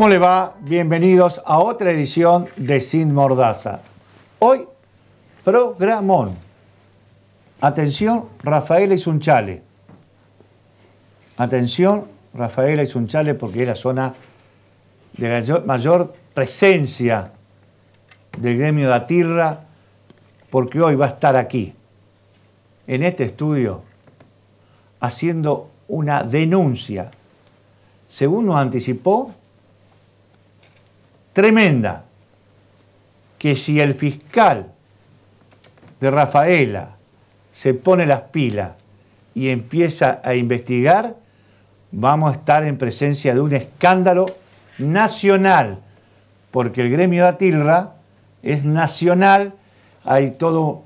¿Cómo le va? Bienvenidos a otra edición de Sin Mordaza. Hoy, programón. Atención, Rafaela Isunchale. Atención, Rafaela Isunchale porque es la zona de mayor presencia del gremio de Atirra, porque hoy va a estar aquí, en este estudio, haciendo una denuncia. Según nos anticipó, tremenda que si el fiscal de Rafaela se pone las pilas y empieza a investigar, vamos a estar en presencia de un escándalo nacional, porque el gremio de Atilra es nacional, hay toda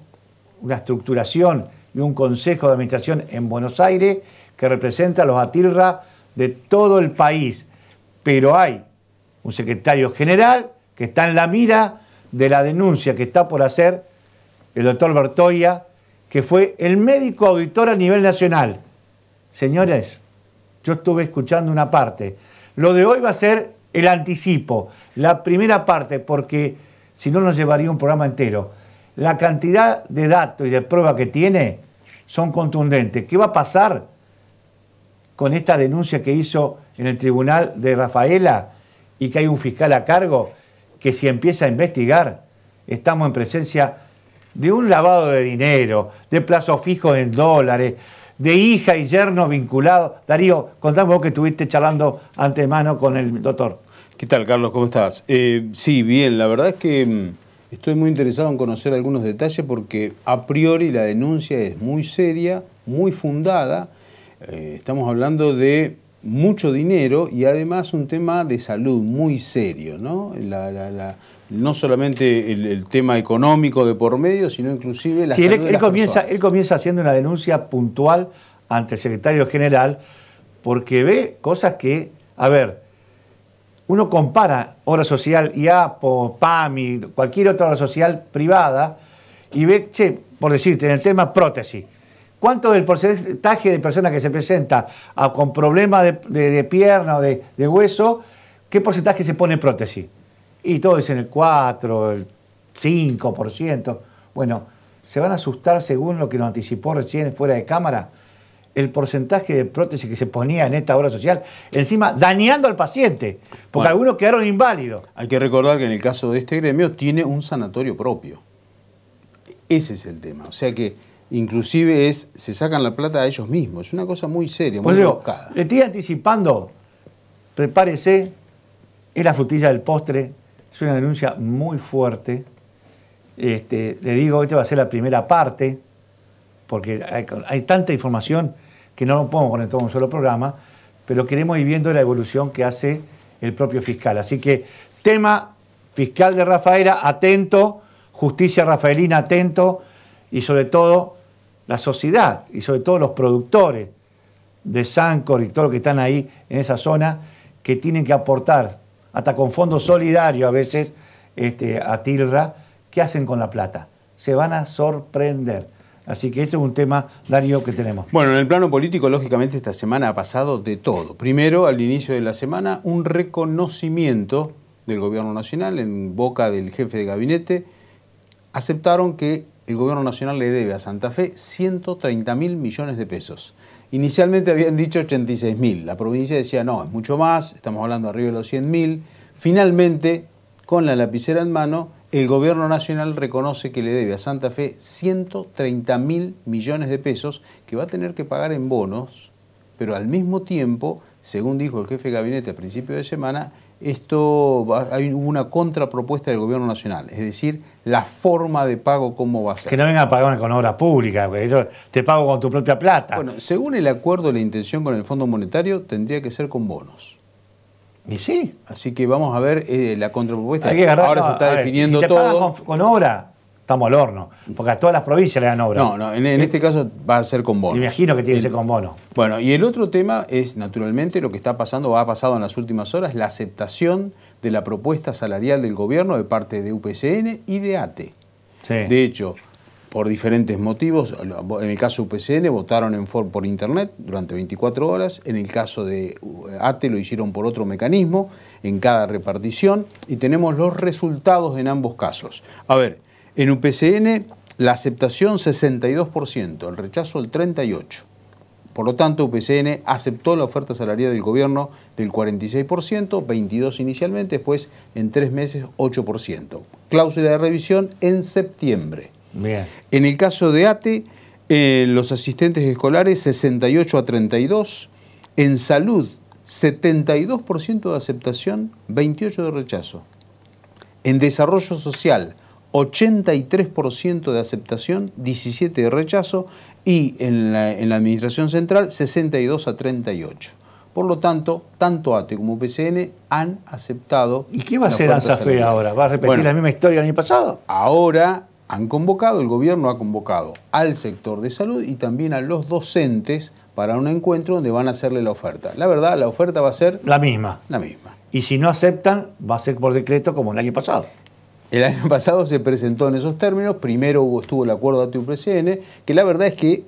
una estructuración y un consejo de administración en Buenos Aires que representa a los Atilra de todo el país, pero hay un secretario general que está en la mira de la denuncia que está por hacer el doctor Bertoya, que fue el médico auditor a nivel nacional. Señores, yo estuve escuchando una parte. Lo de hoy va a ser el anticipo, la primera parte, porque si no nos llevaría un programa entero. La cantidad de datos y de pruebas que tiene son contundentes. ¿Qué va a pasar con esta denuncia que hizo en el tribunal de Rafaela? y que hay un fiscal a cargo que si empieza a investigar, estamos en presencia de un lavado de dinero, de plazos fijos en dólares, de hija y yerno vinculados. Darío, contame vos que estuviste charlando antemano con el doctor. ¿Qué tal, Carlos? ¿Cómo estás? Eh, sí, bien, la verdad es que mm, estoy muy interesado en conocer algunos detalles porque a priori la denuncia es muy seria, muy fundada. Eh, estamos hablando de mucho dinero y además un tema de salud muy serio, ¿no? no solamente el, tema económico de por medio, sino inclusive la salud él, comienza, él comienza haciendo una denuncia puntual ante el secretario general porque ve cosas que, a ver, uno compara obra social IAPO, PAMI, cualquier otra obra social privada y ve, che, por decirte, en el tema prótesis, ¿Cuánto del porcentaje de personas que se presenta con problemas de, pierna o de, hueso, qué porcentaje se pone prótesis? Y todo es en el 4, el 5%. Bueno, se van a asustar según lo que nos anticipó recién fuera de cámara el porcentaje de prótesis que se ponía en esta obra social, encima dañando al paciente, porque algunos quedaron inválidos. Hay que recordar que en el caso de este gremio tiene un sanatorio propio. Ese es el tema. O sea que inclusive es, se sacan la plata a ellos mismos. Es una cosa muy seria, muy Le estoy anticipando, prepárese, es la frutilla del postre, es una denuncia muy fuerte. Este, le digo, esta va a ser la primera parte, porque hay, hay tanta información que no lo podemos poner todo en un solo programa, pero queremos ir viendo la evolución que hace el propio fiscal. Así que tema fiscal de Rafaela, atento, justicia rafaelina, atento, y sobre todo la sociedad y sobre todo los productores de Sancor y todo lo que están ahí en esa zona que tienen que aportar, hasta con fondos solidarios a veces, este, a Tilra, ¿qué hacen con la plata? Se van a sorprender. Así que este es un tema, Darío, que tenemos. Bueno, en el plano político, lógicamente, esta semana ha pasado de todo. Primero, al inicio de la semana, un reconocimiento del Gobierno Nacional en boca del jefe de gabinete. Aceptaron que el gobierno nacional le debe a Santa Fe 130 mil millones de pesos. Inicialmente habían dicho 86 mil, la provincia decía no, es mucho más, estamos hablando arriba de los 100 mil. Finalmente, con la lapicera en mano, el gobierno nacional reconoce que le debe a Santa Fe 130 mil millones de pesos que va a tener que pagar en bonos, pero al mismo tiempo, según dijo el jefe de gabinete a principio de semana, esto hay, hubo una contrapropuesta del gobierno nacional, es decir, la forma de pago, cómo va a ser. Que no venga a pagar con obra pública, porque te pago con tu propia plata. Bueno, según el acuerdo, la intención con el Fondo Monetario tendría que ser con bonos. Y sí. Así que vamos a ver eh, la contrapropuesta. Ahora se está definiendo todo. con obra, estamos al horno. Porque a todas las provincias le dan obra. No, no, en, este caso va a ser con bono. imagino que tiene que ser con bono. Bueno, y el otro tema es, naturalmente, lo que está pasando, o ha pasado en las últimas horas, la aceptación de la propuesta salarial del gobierno de parte de UPCN y de ATE. De hecho, por diferentes motivos, en el caso UPCN votaron en for por internet durante 24 horas, en el caso de uh, ATE lo hicieron por otro mecanismo, en cada repartición, y tenemos los resultados en ambos casos. A ver, en UPCN la aceptación 62%, el rechazo el 38%. Por lo tanto, UPCN aceptó la oferta salarial del gobierno del 46%, 22% inicialmente, después en tres meses 8%. Cláusula de revisión en septiembre. En el caso de ATE, eh, los asistentes escolares 68 a 32, en salud 72% de aceptación, 28% de rechazo. En desarrollo social 83% de aceptación, 17% de rechazo y en la, Administración Central 62 a 38. Por lo tanto, tanto ATE como PCN han aceptado. ¿Y qué va a hacer ANSAFE e ahora? ¿Va a repetir la misma historia del año pasado? Ahora han convocado, el gobierno ha convocado al sector de salud y también a los docentes para un encuentro donde van a hacerle la oferta. La verdad, la oferta va a ser... La misma. La misma. Y si no aceptan, va a ser por decreto como el año pasado. El año pasado se presentó en esos términos, primero hubo, estuvo el acuerdo ATU-PCN, que la verdad es que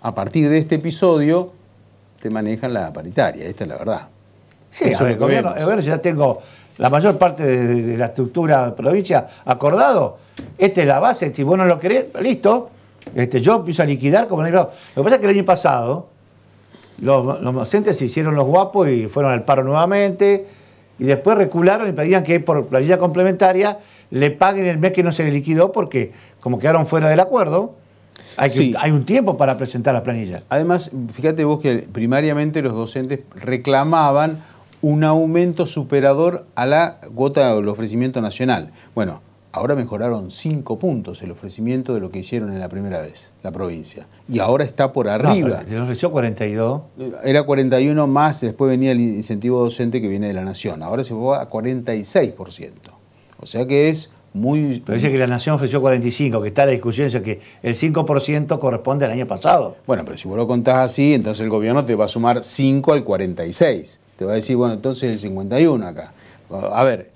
a partir de este episodio te manejan la paritaria, esta es la verdad. Eso el, gobierno, ya tengo la mayor parte de, la estructura provincia acordado. Esta es la base, si vos no lo querés, listo. Este, yo empiezo a liquidar como el Lo que pasa es que el año pasado los, los docentes se hicieron los guapos y fueron al paro nuevamente y después recularon y pedían que por la planilla complementaria le paguen el mes que no se le liquidó porque como quedaron fuera del acuerdo, hay, un tiempo para presentar la planilla. Además, fíjate vos que primariamente los docentes reclamaban un aumento superador a la cuota del ofrecimiento nacional. Bueno, ahora mejoraron cinco puntos el ofrecimiento de lo que hicieron en la primera vez, la provincia. Y ahora está por arriba. Se se ofreció 42. Era 41 más, después venía el incentivo docente que viene de la nación. Ahora se va a 46%. O sea que es muy... Pero dice que la Nación ofreció 45, que está la discusión, sea que el 5% corresponde al año pasado. Bueno, pero si vos lo contás así, entonces el gobierno te va a sumar 5 al 46. Te va a decir, bueno, entonces el 51 acá. A ver,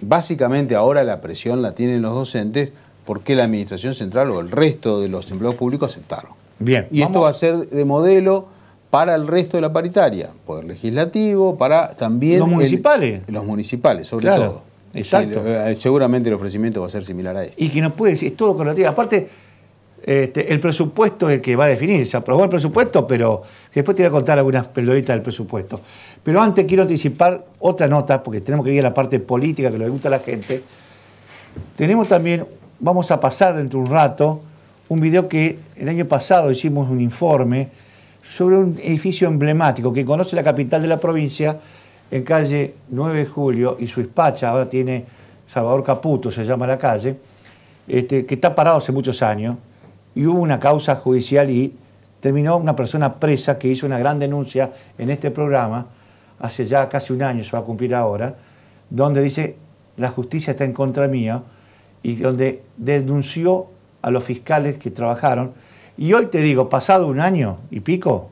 básicamente ahora la presión la tienen los docentes porque la Administración Central o el resto de los empleados públicos aceptaron. Bien. Y esto va a ser de modelo para el resto de la paritaria, poder legislativo, para también... Los municipales. los municipales, sobre todo. Exacto. Eh, seguramente el ofrecimiento va a ser similar a este. Y que no puede, es todo correlativo. Aparte, este, el presupuesto es el que va a definir. Se aprobó el presupuesto, pero después te voy a contar algunas peldoritas del presupuesto. Pero antes quiero anticipar otra nota, porque tenemos que ir a la parte política que le gusta a la gente. Tenemos también, vamos a pasar dentro de un rato, un video que el año pasado hicimos un informe sobre un edificio emblemático que conoce la capital de la provincia, en calle 9 de julio y su despacha ahora tiene Salvador Caputo, se llama la calle, este, que está parado hace muchos años y hubo una causa judicial y terminó una persona presa que hizo una gran denuncia en este programa hace ya casi un año, se va a cumplir ahora, donde dice la justicia está en contra mía y donde denunció a los fiscales que trabajaron. Y hoy te digo, pasado un año y pico,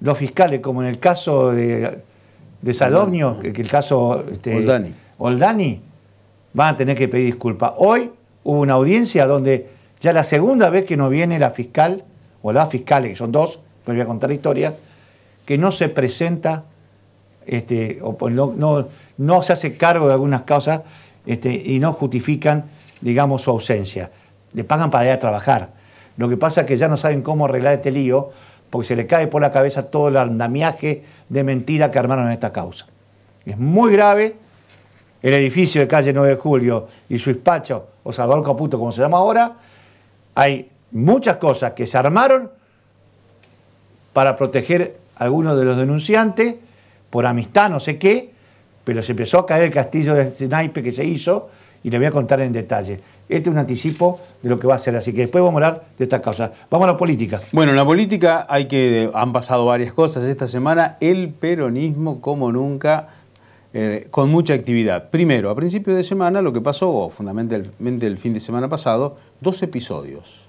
los fiscales, como en el caso de, de Salomio, que, el caso este, Oldani. Oldani, van a tener que pedir disculpas. Hoy hubo una audiencia donde ya la segunda vez que no viene la fiscal, o las fiscales, que son dos, pero voy a contar la historia, que no se presenta, este, o no, se hace cargo de algunas causas este, y no justifican, digamos, su ausencia. Le pagan para ir a trabajar. Lo que pasa es que ya no saben cómo arreglar este lío, porque se le cae por la cabeza todo el andamiaje de mentira que armaron en esta causa. Es muy grave. El edificio de calle 9 de Julio y su despacho, o Salvador Caputo, como se llama ahora, hay muchas cosas que se armaron para proteger a algunos de los denunciantes, por amistad, no sé qué, pero se empezó a caer el castillo de este naipe que se hizo, y le voy a contar en detalle. Este es un anticipo de lo que va a ser, así que después vamos a hablar de estas causas. Vamos a la política. Bueno, en la política hay que, han pasado varias cosas esta semana. El peronismo, como nunca, eh, con mucha actividad. Primero, a principio de semana, lo que pasó, fundamentalmente el fin de semana pasado, dos episodios.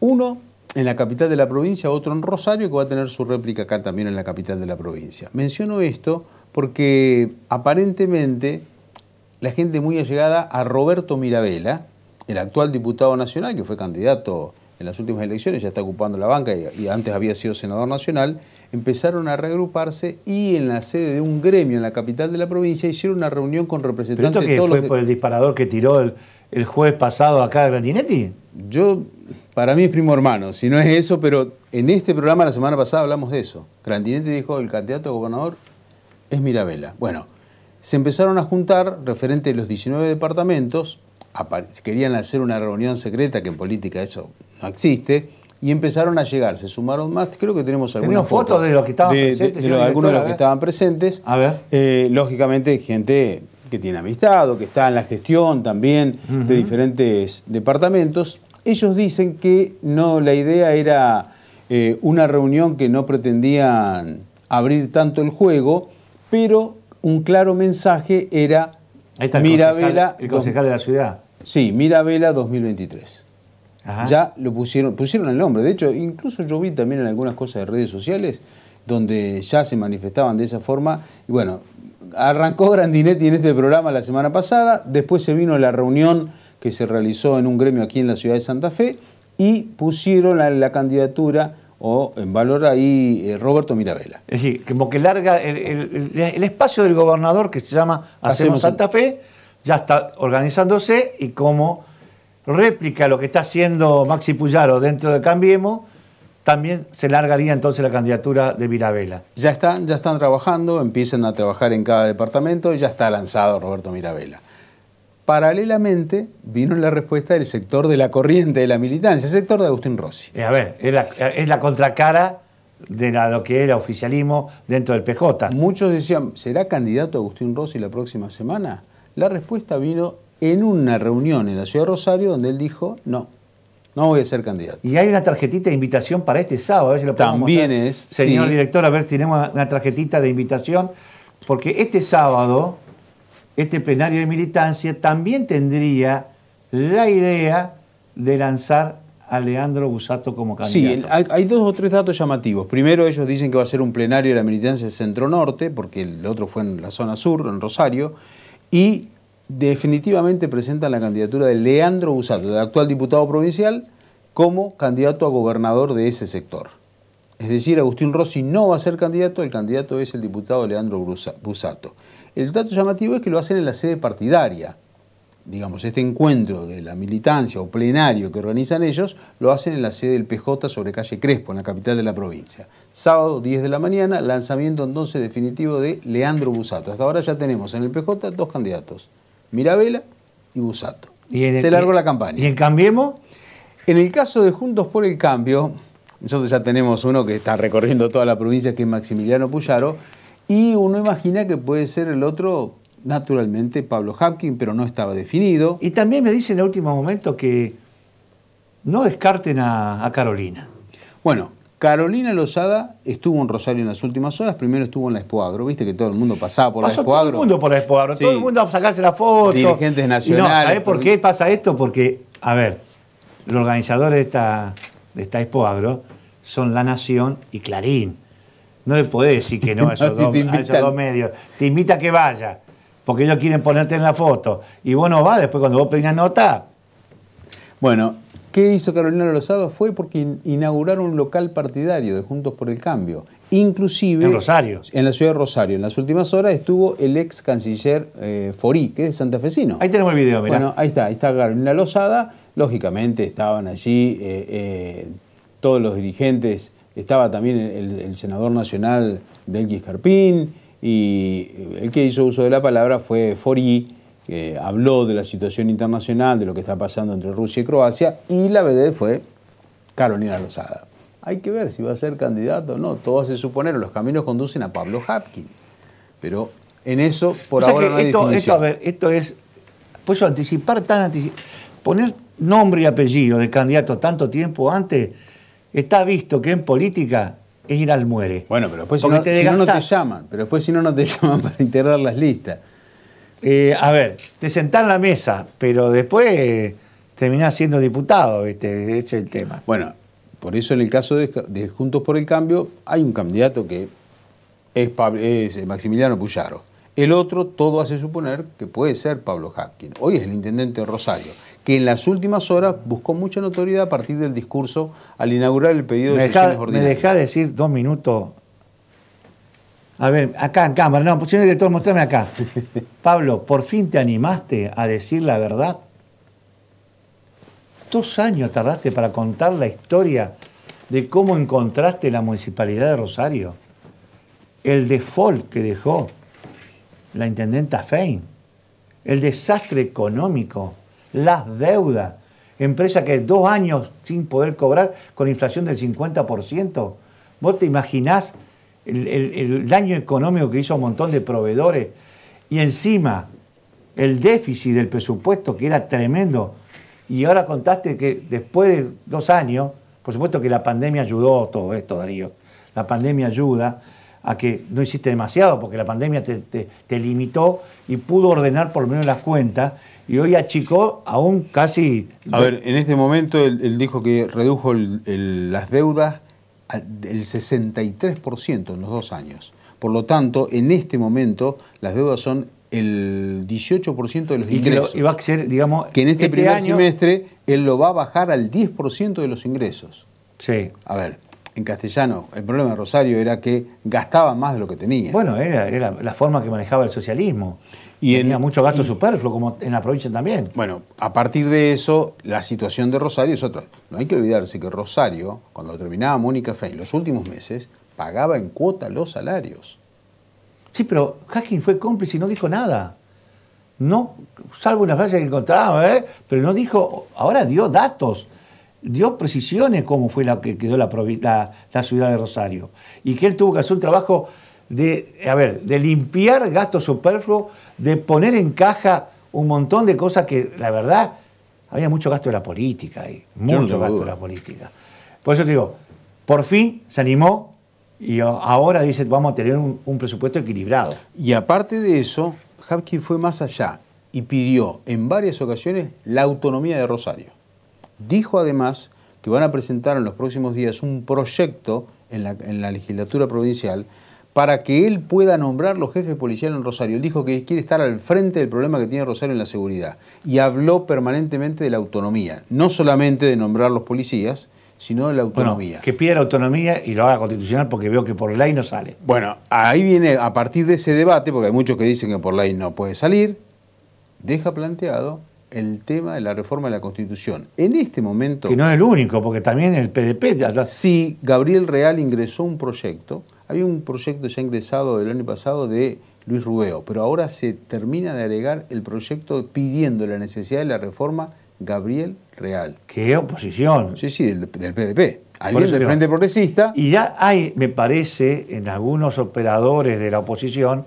Uno en la capital de la provincia, otro en Rosario, que va a tener su réplica acá también en la capital de la provincia. Menciono esto porque aparentemente la gente muy allegada a Roberto Mirabella, el actual diputado nacional, que fue candidato en las últimas elecciones, ya está ocupando la banca y, antes había sido senador nacional, empezaron a reagruparse y en la sede de un gremio en la capital de la provincia hicieron una reunión con representantes ¿Pero esto que fue por el disparador que tiró el, jueves pasado acá a Grandinetti? Yo, para mí es primo hermano, si no es eso, pero en este programa la semana pasada hablamos de eso. Grandinetti dijo, el candidato a gobernador es Mirabella. Bueno, se empezaron a juntar referentes de los 19 departamentos, querían hacer una reunión secreta, que en política eso no existe, y empezaron a llegar, se sumaron más, creo que tenemos algunas fotos de los que estaban presentes. algunos de los que ¿eh? estaban presentes. A ver. Eh, lógicamente gente que tiene amistad o que está en la gestión también de diferentes departamentos. Ellos dicen que no, la idea era eh, una reunión que no pretendían abrir tanto el juego, pero un claro mensaje era Ahí está el Concejal, de la ciudad. Sí, Mirabella 2023. Ya lo pusieron, pusieron el nombre. De hecho, incluso yo vi también en algunas cosas de redes sociales donde ya se manifestaban de esa forma. Y bueno, arrancó Grandinetti en este programa la semana pasada, después se vino la reunión que se realizó en un gremio aquí en la ciudad de Santa Fe y pusieron la candidatura o en valor ahí eh, Roberto Mirabella. Es decir, como que larga el, espacio del gobernador que se llama Hacemos, Santa Fe, ya está organizándose y como réplica lo que está haciendo Maxi Puyaro dentro de Cambiemos, también se largaría entonces la candidatura de Mirabella. Ya están, ya están trabajando, empiezan a trabajar en cada departamento y ya está lanzado Roberto Mirabella. Paralelamente vino la respuesta del sector de la corriente de la militancia, el sector de Agustín Rossi. Eh, a ver, es la, contracara de lo que era oficialismo dentro del PJ. Muchos decían, ¿será candidato Agustín Rossi la próxima semana? La respuesta vino en una reunión en la ciudad de Rosario donde él dijo, no, no voy a ser candidato. Y hay una tarjetita de invitación para este sábado, También es. Señor director, a ver si tenemos una tarjetita de invitación, porque este sábado este plenario de militancia también tendría la idea de lanzar a Leandro Busato como candidato. Sí, hay, dos o tres datos llamativos. Primero, ellos dicen que va a ser un plenario de la militancia centro-norte, porque el otro fue en la zona sur, en Rosario, y definitivamente presentan la candidatura de Leandro Busato, el actual diputado provincial, como candidato a gobernador de ese sector. Es decir, Agustín Rossi no va a ser candidato, el candidato es el diputado Leandro Busato. El dato llamativo es que lo hacen en la sede partidaria. Digamos, este encuentro de la militancia o plenario que organizan ellos lo hacen en la sede del PJ sobre calle Crespo, en la capital de la provincia. Sábado 10 de la mañana, lanzamiento entonces definitivo de Leandro Busato. Hasta ahora ya tenemos en el PJ dos candidatos, Mirabela y Busato. Se largó la campaña. ¿Y en Cambiemos? En el caso de Juntos por el Cambio, nosotros ya tenemos uno que está recorriendo toda la provincia, que es Maximiliano Puyaro y uno imagina que puede ser el otro, naturalmente, Pablo Hapkin, pero no estaba definido. Y también me dice en el último momento que no descarten a, Carolina. Bueno, Carolina Lozada estuvo en Rosario en las últimas horas, primero estuvo en la Expo viste que todo el mundo pasaba por la Expo Todo el mundo por la Expo todo el mundo a sacarse la foto. Dirigentes nacionales. ¿Sabés por, qué pasa esto? Porque, a ver, los organizadores de esta, de esta son La Nación y Clarín no le podés decir que no a esos, a medios. Te invita a que vaya, porque ellos quieren ponerte en la foto. Y vos no vas, después cuando vos pedís una nota. Bueno, ¿qué hizo Carolina Lozada? Fue porque inauguraron un local partidario de Juntos por el Cambio. Inclusive... En Rosario. En la ciudad de Rosario. En las últimas horas estuvo el ex canciller eh, Fori que es santafesino. Ahí tenemos el video, mirá. Bueno, ahí está, ahí está Carolina Lozada. Lógicamente estaban allí eh, eh, todos los dirigentes estaba también el, senador nacional Delquis Carpín, y el que hizo uso de la palabra fue Fori, que habló de la situación internacional, de lo que está pasando entre Rusia y Croacia, y la BD fue Carolina Lozada. Hay que ver si va a ser candidato o no. Todo se suponer, los caminos conducen a Pablo Hapkin. Pero en eso, por ahora, esto, a ver, esto es... Por eso anticipar tan... Poner nombre y apellido de candidato tanto tiempo antes Está visto que en política es ir al muere. Bueno, pero después si no, te no, te llaman, pero después si no, no te llaman para integrar las listas. Eh, a ver, te sentás en la mesa, pero después eh, terminás siendo diputado, Ese es el tema. Bueno, por eso en el caso de, Juntos por el Cambio hay un candidato que es, eh, Maximiliano Puyaro. El otro, todo hace suponer que puede ser Pablo Hapkin. Hoy es el intendente de Rosario que en las últimas horas buscó mucha notoriedad a partir del discurso al inaugurar el pedido de sesiones ¿Me deja decir dos minutos? A ver, acá en cámara, no, señor director, mostrame acá. Pablo, ¿por fin te animaste a decir la verdad? Dos años tardaste para contar la historia de cómo encontraste la municipalidad de Rosario, el default que dejó la intendenta Fein, el desastre económico, las deudas. Empresa que dos años sin poder cobrar con inflación del 50%. ¿Vos te imaginás el, daño económico que hizo un montón de proveedores? Y encima, el déficit del presupuesto que era tremendo. Y ahora contaste que después de dos años, por supuesto que la pandemia ayudó todo esto, Darío. La pandemia ayuda a que no hiciste demasiado, porque la pandemia te limitó y pudo ordenar por lo menos las cuentas y hoy achicó aún casi... A ver, en este momento él, dijo que redujo las deudas del 63% en los dos años. Por lo tanto, en este momento las deudas son el 18% de los ingresos. Y, va a ser, digamos, que en este, este primer semestre él lo va a bajar al 10% de los ingresos. Sí. A ver, en castellano. El problema de Rosario era que gastaba más de lo que tenía. Bueno, era, la forma que manejaba el socialismo. Y tenía mucho gasto superfluo, como en la provincia también. Bueno, a partir de eso, la situación de Rosario es otra. No hay que olvidarse que Rosario, cuando terminaba Mónica Fey, los últimos meses, pagaba en cuota los salarios. Sí, pero Hacking fue cómplice y no dijo nada. No, salvo una frase que encontraba, ¿eh? pero no dijo, ahora dio datos dio precisiones cómo fue la que quedó la, ciudad de Rosario. Y que él tuvo que hacer un trabajo de, a ver, de limpiar gastos superfluos, de poner en caja un montón de cosas que, la verdad, había mucho gasto de la política ahí, mucho gasto de la política. Por eso digo, por fin se animó y ahora dice, vamos a tener un, presupuesto equilibrado. Y aparte de eso, Hapkin fue más allá y pidió en varias ocasiones la autonomía de Rosario. Dijo además que van a presentar en los próximos días un proyecto en la, legislatura provincial para que él pueda nombrar los jefes policiales en Rosario. Él dijo que quiere estar al frente del problema que tiene Rosario en la seguridad y habló permanentemente de la autonomía, no solamente de nombrar los policías, sino de la autonomía. que pida la autonomía y lo haga constitucional porque veo que por ley no sale. Bueno, ahí viene, a partir de ese debate, porque hay muchos que dicen que por ley no puede salir, deja planteado el tema de la reforma de la Constitución. En este momento... Que no es el único, porque también el PDP... si, Gabriel Real ingresó un proyecto. Había un proyecto ya ingresado del año pasado de Luis Rubeo, pero ahora se termina de agregar el proyecto pidiendo la necesidad de la reforma Gabriel Real. ¡Qué oposición! Sí, sí, del, PDP. Alguien del Frente Progresista. Y ya hay, me parece, en algunos operadores de la oposición,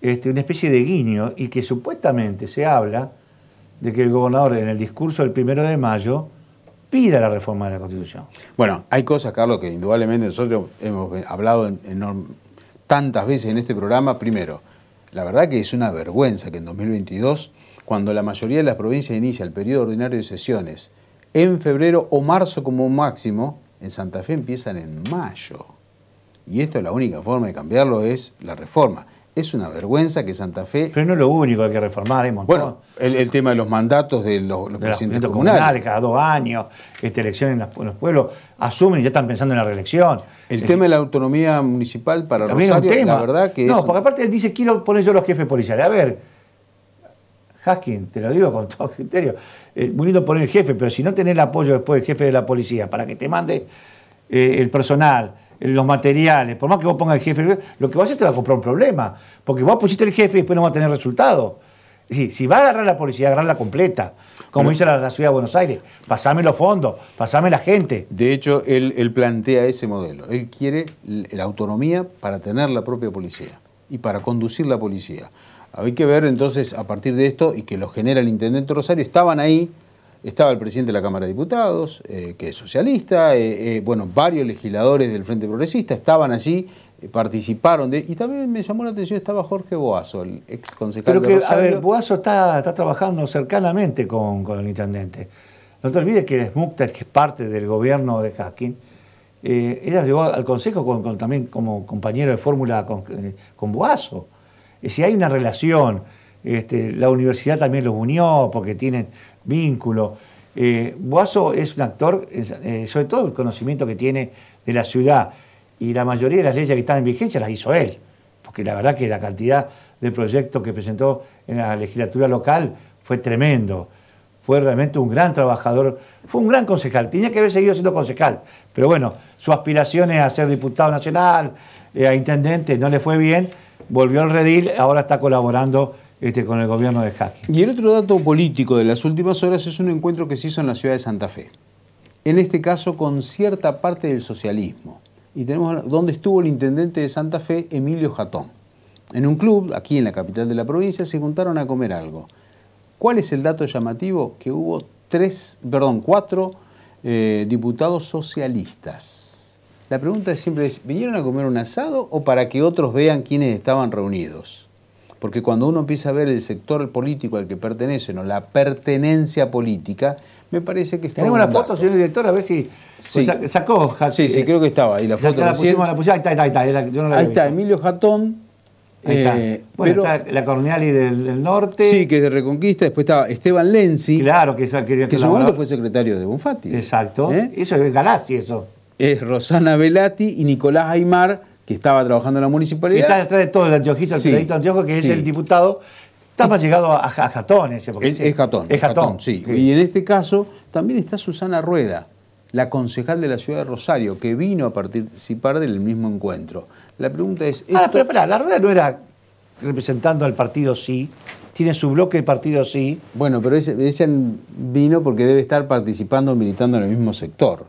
este, una especie de guiño y que supuestamente se habla de que el gobernador en el discurso del primero de mayo pida la reforma de la Constitución. Bueno, hay cosas, Carlos, que indudablemente nosotros hemos hablado en, tantas veces en este programa. Primero, la verdad que es una vergüenza que en 2022, cuando la mayoría de las provincias inicia el periodo ordinario de sesiones en febrero o marzo como máximo, en Santa Fe empiezan en mayo. Y esto la única forma de cambiarlo es la reforma. Es una vergüenza que Santa Fe. Pero no es lo único que hay que reformar, es montón. Bueno, el, tema de los mandatos de los, presidentes comunales. Cada dos años, este, elecciones en, los pueblos, asumen y ya están pensando en la reelección. El eh, tema de la autonomía municipal para Rosario, tema. la verdad que. No, porque aparte él dice, quiero poner yo los jefes policiales. A ver, Haskin, te lo digo con todo criterio, Es eh, muy lindo poner el jefe, pero si no tenés el apoyo después del jefe de la policía para que te mande eh, el personal los materiales, por más que vos pongas el jefe, lo que vos haces te va a comprar un problema, porque vos pusiste el jefe y después no va a tener resultado. Sí, si va a agarrar la policía, agarrarla completa, como dice la, ciudad de Buenos Aires, pasame los fondos, pasame la gente. De hecho, él, él plantea ese modelo. Él quiere la autonomía para tener la propia policía y para conducir la policía. Hay que ver entonces a partir de esto y que lo genera el intendente Rosario, estaban ahí estaba el presidente de la Cámara de Diputados, eh, que es socialista, eh, eh, bueno, varios legisladores del Frente Progresista estaban allí, participaron de, y también me llamó la atención, estaba Jorge Boazo, el ex concejal Pero que, de Rosario. A ver, Boazo está, trabajando cercanamente con, el intendente. No te olvides que que es parte del gobierno de Hacking, ella llegó al Consejo también como compañero de fórmula con, con y Si hay una relación este, la universidad también los unió porque tienen vínculo. Eh, Boazo es un actor, eh, sobre todo el conocimiento que tiene de la ciudad y la mayoría de las leyes que están en vigencia las hizo él, porque la verdad que la cantidad de proyectos que presentó en la legislatura local fue tremendo. Fue realmente un gran trabajador, fue un gran concejal, tenía que haber seguido siendo concejal, pero bueno, su aspiración es a ser diputado nacional, eh, a intendente, no le fue bien, volvió al redil, ahora está colaborando este, con el gobierno de Jaque. Y el otro dato político de las últimas horas es un encuentro que se hizo en la ciudad de Santa Fe, en este caso con cierta parte del socialismo. Y tenemos donde estuvo el intendente de Santa Fe, Emilio Jatón. En un club, aquí en la capital de la provincia, se juntaron a comer algo. ¿Cuál es el dato llamativo? Que hubo tres, perdón, cuatro eh, diputados socialistas. La pregunta siempre es, ¿vinieron a comer un asado o para que otros vean quiénes estaban reunidos? Porque cuando uno empieza a ver el sector político al que pertenece, o la pertenencia política, me parece que está. Tenemos una foto, señor director, a ver si sacó sacó. Sí, sí, eh, creo que estaba ahí la foto. ahí está, ahí está. yo no la ahí está Emilio Jatón. Ahí está. Eh, bueno, está la Cornelli del, del, Norte. Sí, que es de Reconquista. Después estaba Esteban Lenzi. Claro, que, esa, que, que su momento fue secretario de Bonfatti. Exacto. ¿eh? Eso es Galassi, eso. Es Rosana Velati y Nicolás Aymar, que estaba trabajando en la municipalidad. Está detrás de todo el anteojito, el periodista que es el diputado. Está más llegado a, Jatón ese. Porque es, es, Jatón. sí. Y en este caso también está Susana Rueda, la concejal de la ciudad de Rosario, que vino a participar del mismo encuentro. La pregunta es... Ah, pero espera, la Rueda no era representando al partido sí, tiene su bloque de partido sí. Bueno, pero ese, ese vino porque debe estar participando, militando en el mismo sector.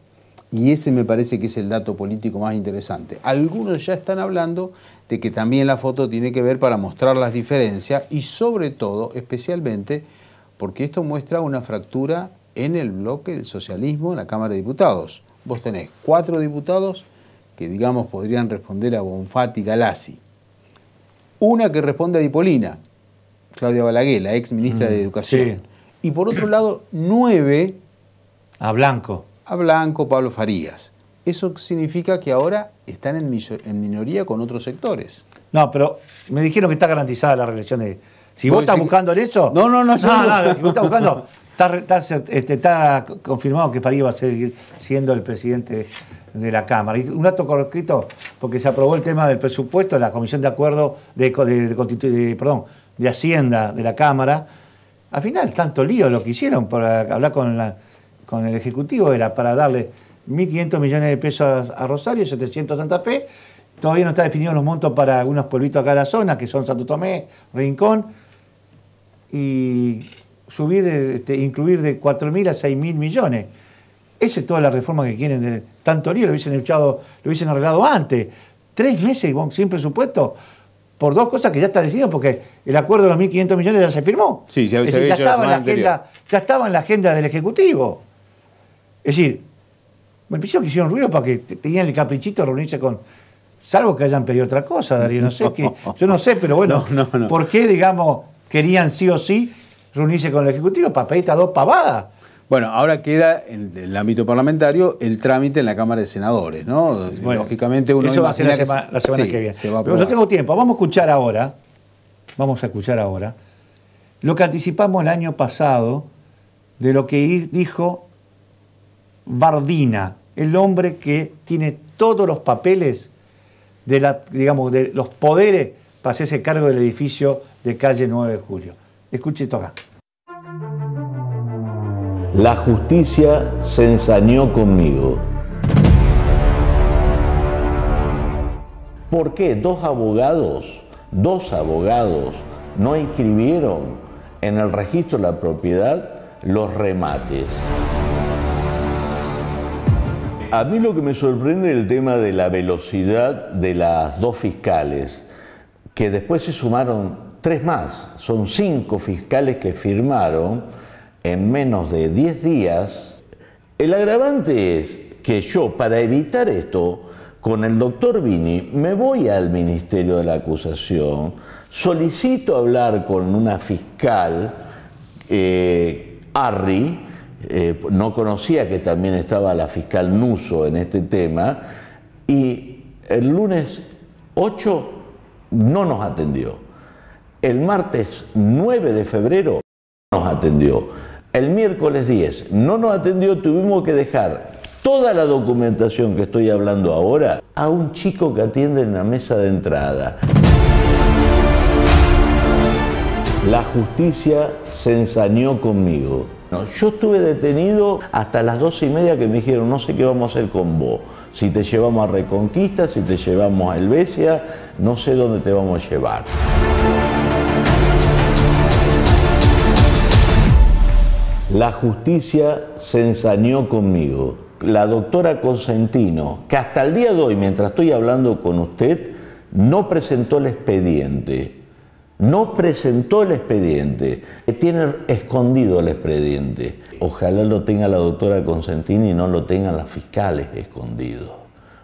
Y ese me parece que es el dato político más interesante. Algunos ya están hablando de que también la foto tiene que ver para mostrar las diferencias y sobre todo, especialmente, porque esto muestra una fractura en el bloque del socialismo en la Cámara de Diputados. Vos tenés cuatro diputados que, digamos, podrían responder a Bonfatti Galassi. Una que responde a Dipolina, Claudia Balaguer, la ex ministra de mm, Educación. Y por otro lado, nueve... A Blanco a Blanco, Pablo Farías. Eso significa que ahora están en, en minoría con otros sectores. No, pero me dijeron que está garantizada la reelección de... Si pues vos estás buscando eso... No, no, no. No, no, si vos estás buscando... Este, está, confirmado que Farías va a seguir siendo el presidente de la Cámara. un dato correcto, porque se aprobó el tema del presupuesto, la Comisión de Acuerdo de, perdón, de Hacienda de la Cámara. Al final, tanto lío lo que hicieron para hablar con la, con el Ejecutivo era para darle 1.500 millones de pesos a Rosario, 700 a Santa Fe. Todavía no está definido los montos para algunos pueblitos acá de la zona, que son Santo Tomé, Rincón. Y subir, este, incluir de 4.000 a 6.000 millones. Esa es toda la reforma que quieren. De, tanto lío lo hubiesen, echado, lo hubiesen arreglado antes. Tres meses sin presupuesto por dos cosas que ya está decidido porque el acuerdo de los 1.500 millones ya se firmó. Sí, ya, estaba en agenda, ya estaba en la agenda del Ejecutivo. Es decir, me principio que hicieron ruido para que tenían el caprichito de reunirse con, salvo que hayan pedido otra cosa, Darío, no sé qué, yo no sé, pero bueno, ¿por qué, digamos, querían sí o sí reunirse con el Ejecutivo para pedir estas dos pavadas? Bueno, ahora queda en el ámbito parlamentario el trámite en la Cámara de Senadores, ¿no? Lógicamente uno eso va a ser la, semana que viene. no tengo tiempo, vamos a escuchar ahora, vamos a escuchar ahora, lo que anticipamos el año pasado de lo que dijo Bardina, el hombre que tiene todos los papeles de la, digamos, de los poderes para hacerse cargo del edificio de calle 9 de julio. Escuche esto acá. La justicia se ensañó conmigo. ¿Por qué dos abogados, dos abogados, no inscribieron en el registro de la propiedad los remates? a mí lo que me sorprende es el tema de la velocidad de las dos fiscales, que después se sumaron tres más, son cinco fiscales que firmaron en menos de diez días. El agravante es que yo, para evitar esto, con el doctor Vini me voy al Ministerio de la Acusación, solicito hablar con una fiscal, eh, Arri, eh, no conocía que también estaba la fiscal Nuso en este tema, y el lunes 8 no nos atendió. El martes 9 de febrero no nos atendió. El miércoles 10 no nos atendió, tuvimos que dejar toda la documentación que estoy hablando ahora a un chico que atiende en la mesa de entrada. La justicia se ensañó conmigo yo estuve detenido hasta las doce y media que me dijeron, no sé qué vamos a hacer con vos. Si te llevamos a Reconquista, si te llevamos a Helvecia, no sé dónde te vamos a llevar. La justicia se ensañó conmigo. La doctora Consentino, que hasta el día de hoy, mientras estoy hablando con usted, no presentó el expediente no presentó el expediente, eh, tiene escondido el expediente. Ojalá lo tenga la doctora Consentini y no lo tengan las fiscales escondido,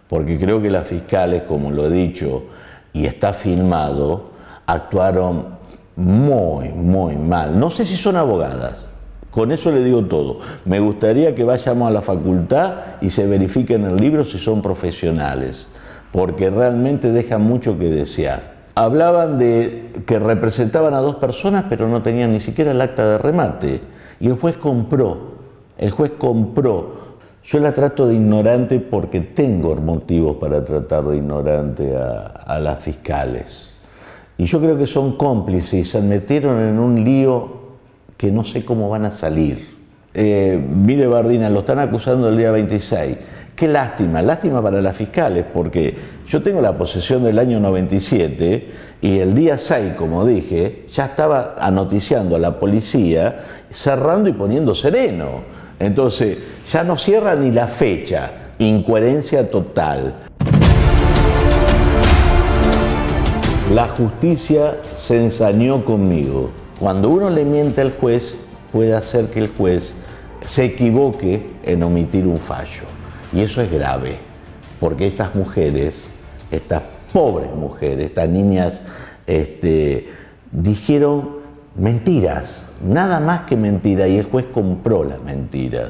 porque creo que las fiscales, como lo he dicho y está filmado, actuaron muy, muy mal. No sé si son abogadas, con eso le digo todo. Me gustaría que vayamos a la facultad y se verifique en el libro si son profesionales, porque realmente deja mucho que desear hablaban de que representaban a dos personas, pero no tenían ni siquiera el acta de remate. Y el juez compró, el juez compró. Yo la trato de ignorante porque tengo motivos para tratar de ignorante a, las fiscales. Y yo creo que son cómplices, se metieron en un lío que no sé cómo van a salir. Eh, mire Bardina, lo están acusando el día 26. Qué lástima, lástima para las fiscales, porque yo tengo la posesión del año 97 y el día 6, como dije, ya estaba anoticiando a la policía, cerrando y poniendo sereno. Entonces, ya no cierra ni la fecha, incoherencia total. La justicia se ensañó conmigo. Cuando uno le miente al juez, puede hacer que el juez se equivoque en omitir un fallo. Y eso es grave, porque estas mujeres, estas pobres mujeres, estas niñas, este, dijeron mentiras, nada más que mentiras, y el juez compró las mentiras.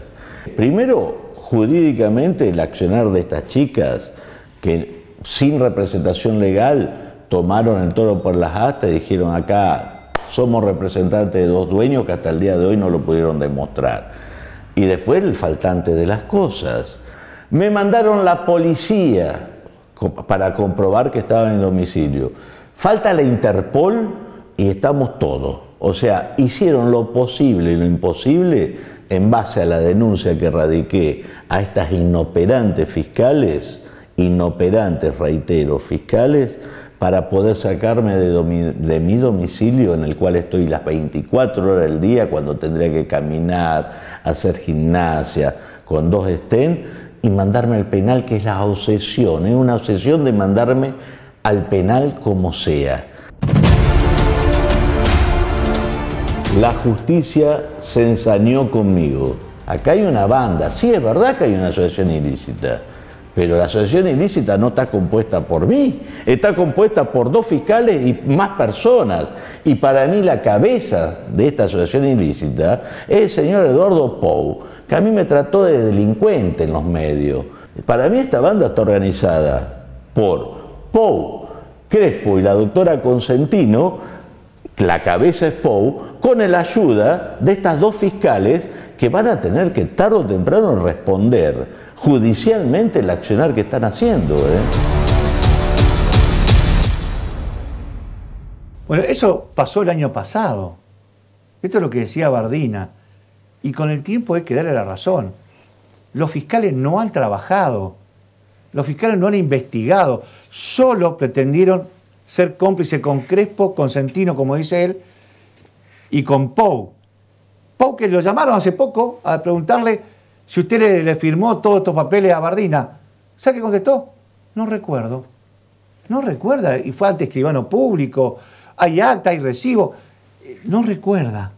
Primero, jurídicamente, el accionar de estas chicas, que sin representación legal tomaron el toro por las astas y dijeron acá somos representantes de dos dueños que hasta el día de hoy no lo pudieron demostrar. Y después el faltante de las cosas. Me mandaron la policía para comprobar que estaba en el domicilio. Falta la Interpol y estamos todos. O sea, hicieron lo posible y lo imposible en base a la denuncia que radiqué a estas inoperantes fiscales, inoperantes, reitero, fiscales, para poder sacarme de, de, mi domicilio en el cual estoy las 24 horas del día cuando tendría que caminar, hacer gimnasia, con dos estén, y mandarme al penal, que es la obsesión, es ¿eh? una obsesión de mandarme al penal como sea. La justicia se ensañó conmigo. Acá hay una banda, sí es verdad que hay una asociación ilícita, pero la asociación ilícita no está compuesta por mí, está compuesta por dos fiscales y más personas. Y para mí la cabeza de esta asociación ilícita es el señor Eduardo Pou, que a mí me trató de delincuente en los medios. Para mí esta banda está organizada por Pou, Crespo y la doctora Consentino, la cabeza es Pou, con la ayuda de estas dos fiscales que van a tener que tarde o temprano responder judicialmente el accionar que están haciendo. ¿eh? Bueno, eso pasó el año pasado. Esto es lo que decía Bardina. Y con el tiempo hay que darle la razón. Los fiscales no han trabajado, los fiscales no han investigado, solo pretendieron ser cómplices con Crespo, con Centino, como dice él, y con Pou. Pou que lo llamaron hace poco a preguntarle si usted le, firmó todos estos papeles a Bardina. ¿Sabe qué contestó? No recuerdo. No recuerda. Y fue ante escribano público. Hay acta, hay recibo. Eh, no recuerda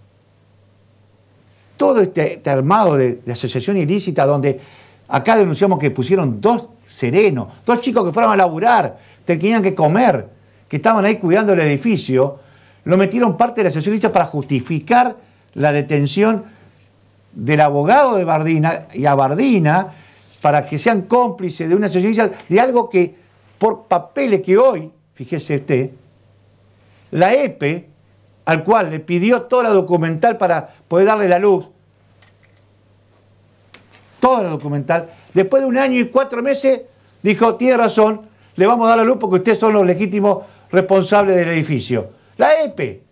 todo este, este armado de, asociación ilícita donde acá denunciamos que pusieron dos serenos, dos chicos que fueron a laburar, tenían que comer, que estaban ahí cuidando el edificio, lo metieron parte de la asociación ilícita para justificar la detención del abogado de Bardina y a Bardina para que sean cómplices de una asociación ilícita, de algo que por papeles que hoy, fíjese usted, la EPE al cual le pidió toda la documental para poder darle la luz, toda la documental, después de un año y cuatro meses, dijo, tiene razón, le vamos a dar la luz porque ustedes son los legítimos responsables del edificio. La EPE.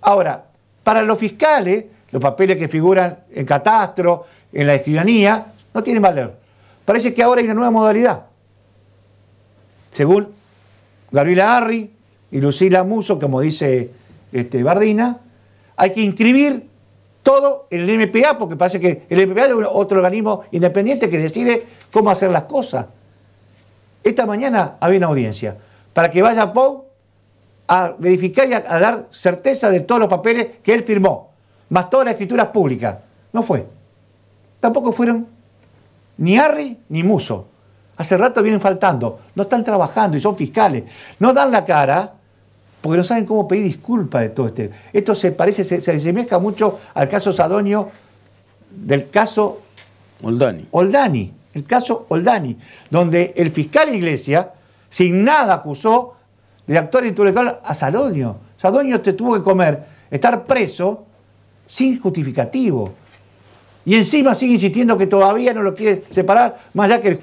Ahora, para los fiscales, los papeles que figuran en catastro, en la escribanía, no tienen valor. Parece que ahora hay una nueva modalidad. Según Gabriela Harry y Lucila Muso, como dice este, Bardina, hay que inscribir todo en el MPA, porque parece que el MPA es otro organismo independiente que decide cómo hacer las cosas. Esta mañana había una audiencia para que vaya Pou a verificar y a, dar certeza de todos los papeles que él firmó, más todas las escrituras públicas. No fue. Tampoco fueron ni Harry ni Muso. Hace rato vienen faltando, no están trabajando y son fiscales. No dan la cara porque no saben cómo pedir disculpas de todo este. Esto se parece, se, se mucho al caso Sadoño del caso Oldani. Oldani, el caso Oldani, donde el fiscal Iglesia, sin nada, acusó de actor intelectual a Sadoño. Sadoño te tuvo que comer, estar preso sin justificativo. Y encima sigue insistiendo que todavía no lo quiere separar, más allá que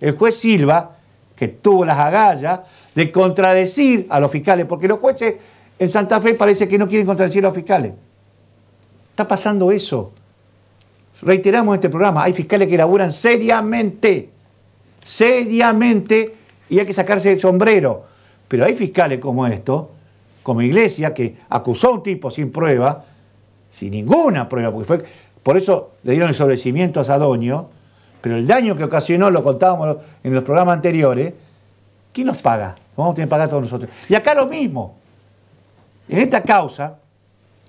el juez Silva que tuvo las agallas de contradecir a los fiscales, porque los jueces en Santa Fe parece que no quieren contradecir a los fiscales. Está pasando eso. Reiteramos este programa, hay fiscales que laburan seriamente, seriamente, y hay que sacarse el sombrero. Pero hay fiscales como esto, como Iglesia, que acusó a un tipo sin prueba, sin ninguna prueba, porque fue... Por eso le dieron el sobrecimiento a Sadoño, pero el daño que ocasionó, lo contábamos en los programas anteriores, ¿quién nos paga? Vamos a tener que pagar todos nosotros. Y acá lo mismo. En esta causa,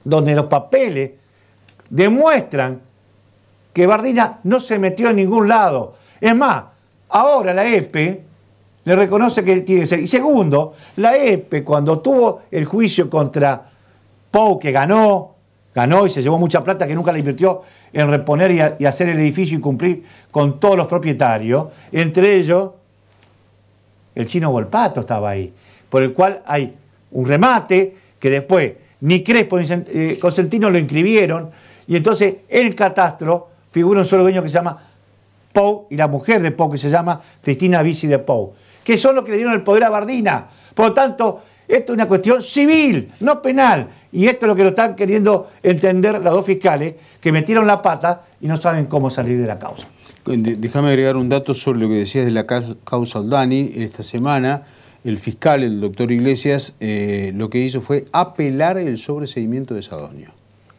donde los papeles demuestran que Bardina no se metió en ningún lado. Es más, ahora la EPE le reconoce que tiene ser. Y segundo, la EPE cuando tuvo el juicio contra Pou, que ganó, ganó y se llevó mucha plata que nunca la invirtió en reponer y, hacer el edificio y cumplir con todos los propietarios. Entre ellos, el chino Golpato estaba ahí, por el cual hay un remate que después ni Crespo ni eh, Cosentino lo inscribieron y entonces en el catastro figura un solo dueño que se llama Pou y la mujer de Pou que se llama Cristina Vici de Pou, que son los que le dieron el poder a Bardina. Por lo tanto, esto es una cuestión civil, no penal. Y esto es lo que lo están queriendo entender las dos fiscales que metieron la pata y no saben cómo salir de la causa. Déjame agregar un dato sobre lo que decías de la causa Aldani. Esta semana el fiscal, el doctor Iglesias, eh, lo que hizo fue apelar el sobreseguimiento de Sadonio.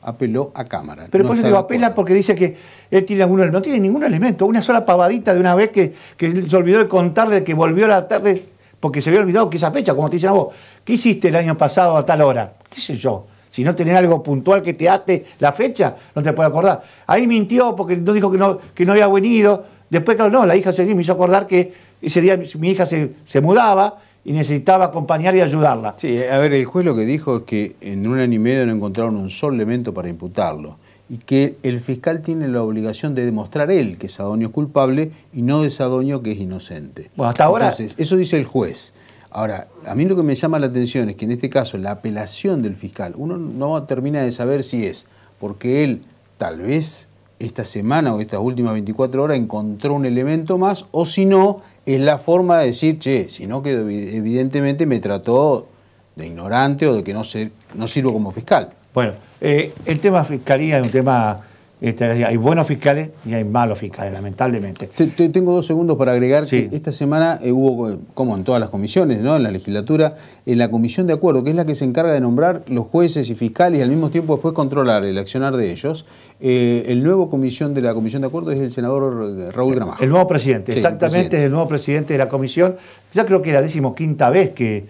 Apeló a Cámara. Pero por eso digo, apela porque dice que él tiene elemento. no tiene ningún elemento, una sola pavadita de una vez que, que se olvidó de contarle que volvió a la tarde porque se había olvidado que esa fecha, como te dicen a vos, ¿Qué hiciste el año pasado a tal hora? ¿Qué sé yo? Si no tenés algo puntual que te ate la fecha, no te puede acordar. Ahí mintió porque no dijo que no, que no había venido. Después, claro, no, la hija se me hizo acordar que ese día mi hija se, mudaba y necesitaba acompañar y ayudarla. Sí, a ver, el juez lo que dijo es que en un año y medio no encontraron un solo elemento para imputarlo y que el fiscal tiene la obligación de demostrar él que Sadoño es culpable y no de Sadoño que es inocente. Bueno, hasta ahora... eso dice el juez. Ahora, a mí lo que me llama la atención es que en este caso la apelación del fiscal, uno no termina de saber si es porque él tal vez esta semana o estas últimas 24 horas encontró un elemento más o si no, es la forma de decir, che, si no que evidentemente me trató de ignorante o de que no, ser, no sirvo como fiscal. Bueno, eh, el tema fiscalía es un tema hay buenos fiscales y hay malos fiscales, lamentablemente. tengo dos segundos para agregar que esta semana eh, hubo, como en todas las comisiones, ¿no? en la legislatura, en la comisión de acuerdo, que es la que se encarga de nombrar los jueces y fiscales y al mismo tiempo después controlar el accionar de ellos. Eh, el nuevo comisión de la comisión de acuerdo es el senador eh, Raúl Gramajo. El nuevo presidente, exactamente, es el nuevo presidente de la comisión. Ya creo que es la decimoquinta vez que,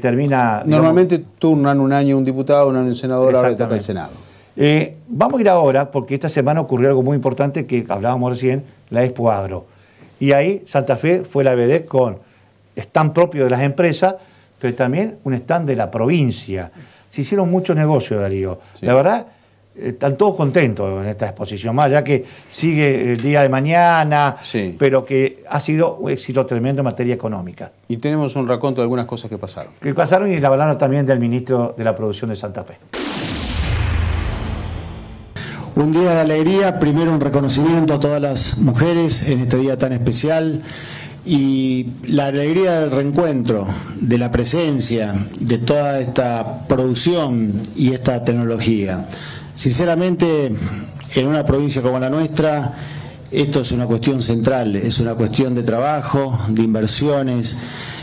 termina. Normalmente turnan un año un diputado, un año un senador, ahora toca el Senado. Eh, vamos a ir ahora, porque esta semana ocurrió algo muy importante que hablábamos recién, la Expo Agro. Y ahí Santa Fe fue la BD con stand propio de las empresas, pero también un stand de la provincia. Se hicieron muchos negocios, Darío. La verdad, eh, están todos contentos en esta exposición, más ya que sigue el día de mañana, pero que ha sido un éxito tremendo en materia económica. Y tenemos un raconto de algunas cosas que pasaron. Que pasaron y la hablaron también del ministro de la Producción de Santa Fe. Un día de alegría, primero un reconocimiento a todas las mujeres en este día tan especial y la alegría del reencuentro, de la presencia, de toda esta producción y esta tecnología. Sinceramente, en una provincia como la nuestra, esto es una cuestión central, es una cuestión de trabajo, de inversiones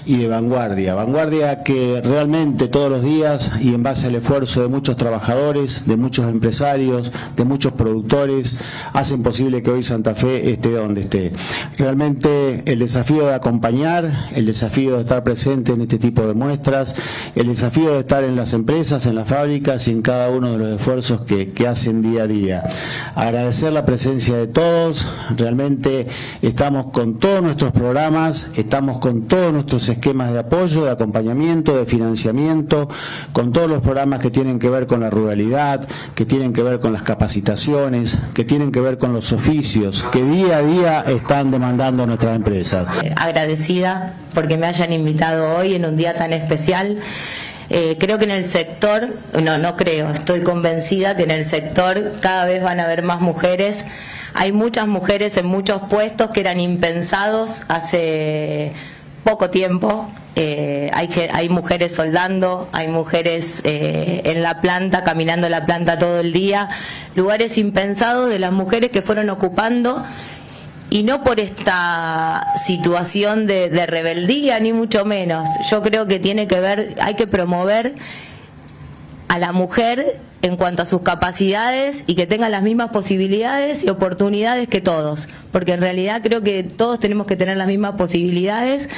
y de vanguardia. Vanguardia que realmente todos los días y en base al esfuerzo de muchos trabajadores, de muchos empresarios, de muchos productores, hacen posible que hoy Santa Fe esté donde esté. Realmente el desafío de acompañar, el desafío de estar presente en este tipo de muestras, el desafío de estar en las empresas, en las fábricas y en cada uno de los esfuerzos que, hacen día a día. Agradecer la presencia de todos, realmente estamos con todos nuestros programas, estamos con todos nuestros esquemas de apoyo, de acompañamiento, de financiamiento, con todos los programas que tienen que ver con la ruralidad, que tienen que ver con las capacitaciones, que tienen que ver con los oficios, que día a día están demandando nuestras empresas. Eh, agradecida porque me hayan invitado hoy en un día tan especial. Eh, creo que en el sector, no, no creo, estoy convencida que en el sector cada vez van a haber más mujeres. Hay muchas mujeres en muchos puestos que eran impensados hace poco tiempo. Eh, hay, hay mujeres soldando, hay mujeres eh, en la planta, caminando la planta todo el día, lugares impensados de las mujeres que fueron ocupando y no por esta situación de, de rebeldía, ni mucho menos. Yo creo que tiene que ver, hay que promover a la mujer en cuanto a sus capacidades y que tengan las mismas posibilidades y oportunidades que todos, porque en realidad creo que todos tenemos que tener las mismas posibilidades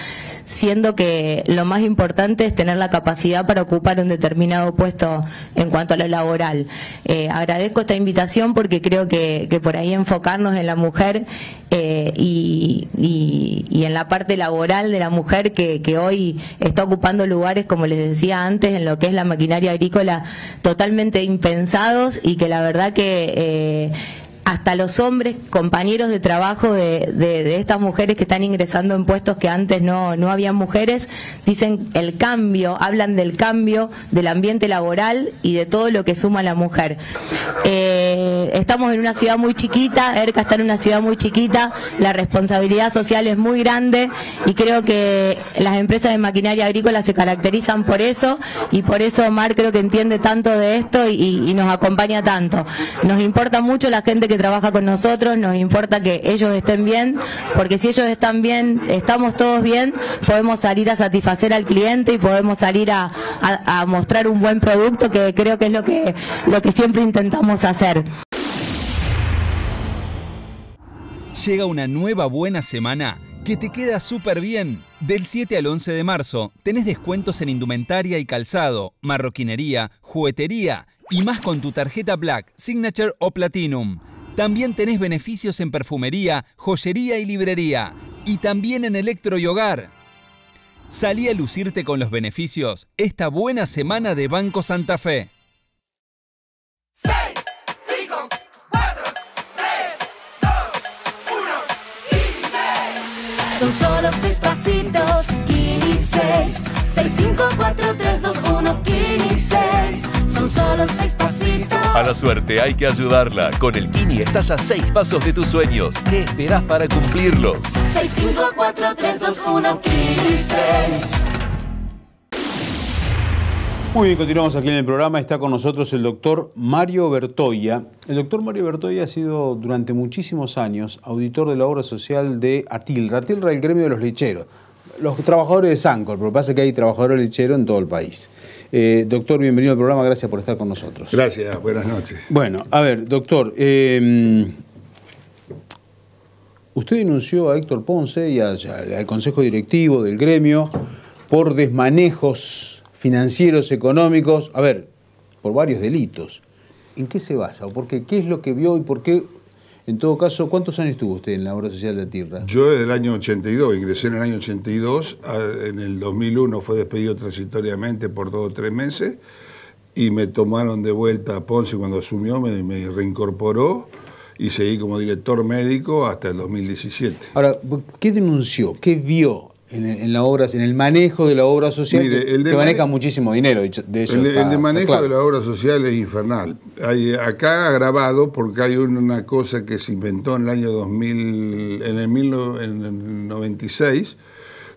siendo que lo más importante es tener la capacidad para ocupar un determinado puesto en cuanto a lo laboral. Eh, agradezco esta invitación porque creo que, por ahí enfocarnos en la mujer eh, y, y, en la parte laboral de la mujer que, que hoy está ocupando lugares, como les decía antes, en lo que es la maquinaria agrícola totalmente impensados y que la verdad que... Eh, hasta los hombres, compañeros de trabajo de, estas mujeres que están ingresando en puestos que antes no, no había mujeres, dicen el cambio, hablan del cambio del ambiente laboral y de todo lo que suma la mujer. Eh, estamos en una ciudad muy chiquita, ERCA está en una ciudad muy chiquita, la responsabilidad social es muy grande y creo que las empresas de maquinaria agrícola se caracterizan por eso y por eso Omar creo que entiende tanto de esto y, y nos acompaña tanto. Nos importa mucho la gente que trabaja con nosotros, nos importa que ellos estén bien, porque si ellos están bien, estamos todos bien, podemos salir a satisfacer al cliente y podemos salir a, a mostrar un buen producto, que creo que es lo que, lo que siempre intentamos hacer. Llega una nueva buena semana que te queda súper bien. Del 7 al 11 de marzo tenés descuentos en indumentaria y calzado, marroquinería, juguetería y más con tu tarjeta Black, Signature o Platinum. También tenés beneficios en perfumería, joyería y librería. Y también en electro y hogar. Salí a lucirte con los beneficios esta buena semana de Banco Santa Fe. 6, 3, Son solo 6 pasitos, 15, 6, 5, 4, 3, 2, 1, 6 solo seis pasitos. A la suerte hay que ayudarla. Con el INI estás a seis pasos de tus sueños. ¿Qué esperas para cumplirlos? 6, 4, Muy bien, continuamos aquí en el programa. Está con nosotros el doctor Mario Bertoya. El doctor Mario Bertoya ha sido durante muchísimos años auditor de la obra social de Atilra. Atilra, el gremio de los lecheros los trabajadores de Sancor, pero pasa que hay trabajadores lecheros en todo el país. Eh, doctor, bienvenido al programa, gracias por estar con nosotros. Gracias, buenas noches. Bueno, a ver, doctor, em, usted denunció a Héctor Ponce y al Consejo Directivo del gremio por desmanejos financieros, económicos, a ver, por varios delitos. ¿En qué se basa? ¿O por qué? ¿Qué es lo que vio y por qué en todo caso, ¿cuántos años estuvo usted en la obra social de Tierra? Yo desde el año 82, ingresé en el año 82, en el 2001 fue despedido transitoriamente por dos o tres meses y me tomaron de vuelta a Ponce cuando asumió, me, me reincorporó y seguí como director médico hasta el 2017. Ahora, ¿qué denunció? ¿Qué vio en, en el manejo de la obra social que, maneja muchísimo dinero. el, manejo de la obra social es infernal. Hay, acá grabado porque hay una cosa que se inventó en el año 2000, en el, 1996,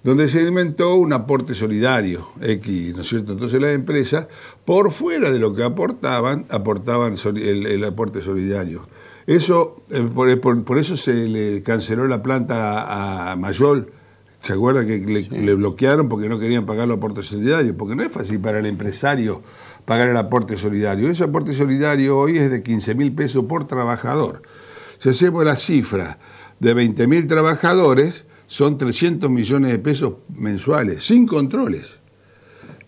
donde se inventó un aporte solidario, X, ¿no es cierto? Entonces las empresas, por fuera de lo que aportaban, aportaban el, aporte solidario. Eso, eh, por, eso se le canceló la planta a Mayol ¿Se acuerdan que le, bloquearon porque no querían pagar los aportes solidarios? Porque no es fácil para el empresario pagar el aporte solidario. Ese aporte solidario hoy es de 15 mil pesos por trabajador. Si hacemos la cifra de 20 mil trabajadores, son 300 millones de pesos mensuales, sin controles.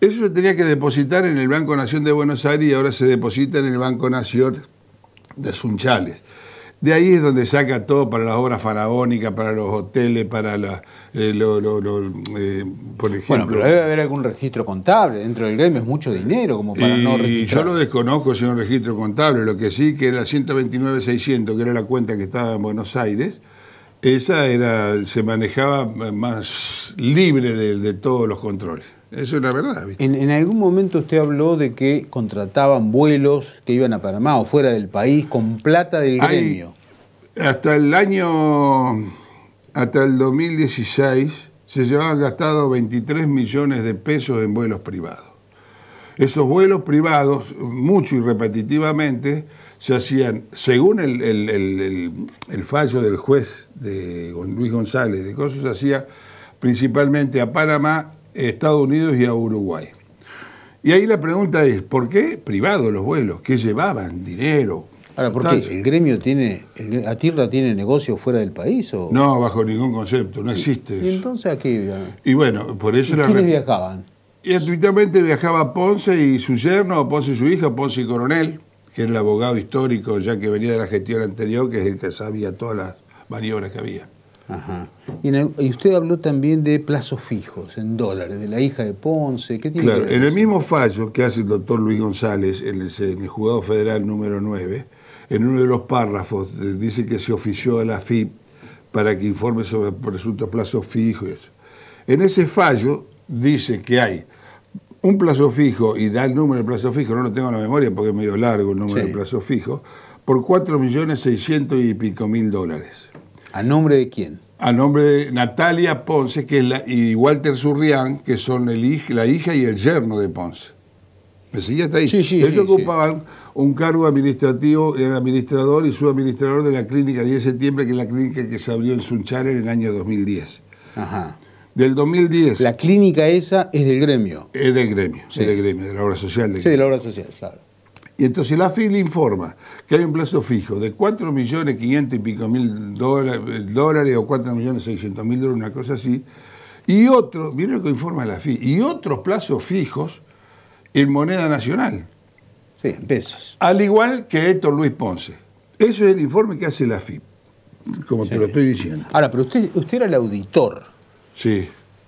Eso se tenía que depositar en el Banco Nación de Buenos Aires y ahora se deposita en el Banco Nación de Sunchales. De ahí es donde saca todo para las obras faraónicas, para los hoteles, para la, eh, eh, por ejemplo. Bueno, pero debe haber algún registro contable. Dentro del gremio es mucho dinero como para no registrar. Yo lo desconozco si es un registro contable. Lo que sí que era 129.600, que era la cuenta que estaba en Buenos Aires, esa era se manejaba más libre de todos los controles. Eso es la verdad. En, en, algún momento usted habló de que contrataban vuelos que iban a Panamá o fuera del país con plata del gremio. hasta el año, hasta el 2016, se llevaban gastado 23 millones de pesos en vuelos privados. Esos vuelos privados, mucho y repetitivamente, se hacían, según el, fallo del juez de Luis González de cosas se hacía principalmente a Panamá Estados Unidos y a Uruguay. Y ahí la pregunta es, ¿por qué privados los vuelos? ¿Qué llevaban? ¿Dinero? Ahora, ¿por qué? llevaban dinero ahora el gremio tiene, a tierra tiene negocios fuera del país? O? No, bajo ningún concepto, no existe. ¿Y, entonces a qué Y bueno, por eso... ¿Y la ¿Quiénes viajaban? Y gratuitamente viajaba Ponce y su yerno, Ponce y su hija, Ponce y Coronel, que era el abogado histórico ya que venía de la gestión anterior, que es el que sabía todas las maniobras que había. Y, usted habló también de plazos fijos en dólares, de la hija de Ponce. ¿qué tiene claro, en el mismo fallo que hace el doctor Luis González en el, juzgado federal número 9, en uno de los párrafos dice que se ofició a la FIP para que informe sobre presuntos plazos fijos. En ese fallo dice que hay un plazo fijo y da el número de plazo fijo, no lo tengo en la memoria porque es medio largo el número del de plazo fijo, por 4.600.000 y pico mil dólares. ¿A nombre de quién? A nombre de Natalia Ponce que es la, y Walter Surrián, que son el, la hija y el yerno de Ponce. ¿Me sigue hasta ahí? Sí, sí, Ellos ocupaban un cargo administrativo, eran administrador y subadministrador de la clínica 10 de septiembre, que es la clínica que se abrió en Sunchar en el año 2010. Ajá. Del 2010. La clínica esa es del gremio. Es del gremio, es del gremio, de la obra social. Del gremio. sí, de la obra social, claro. Y entonces la AFIP le informa que hay un plazo fijo de 4 millones 500 y pico mil dólares, o 4.600.000 millones mil dólares, una cosa así, y otro, miren lo que informa la AFIP, y otros plazos fijos en moneda nacional. Sí, en pesos. Al igual que Héctor Luis Ponce. Ese es el informe que hace la AFIP, como te lo estoy diciendo. Ahora, pero usted, usted era el auditor.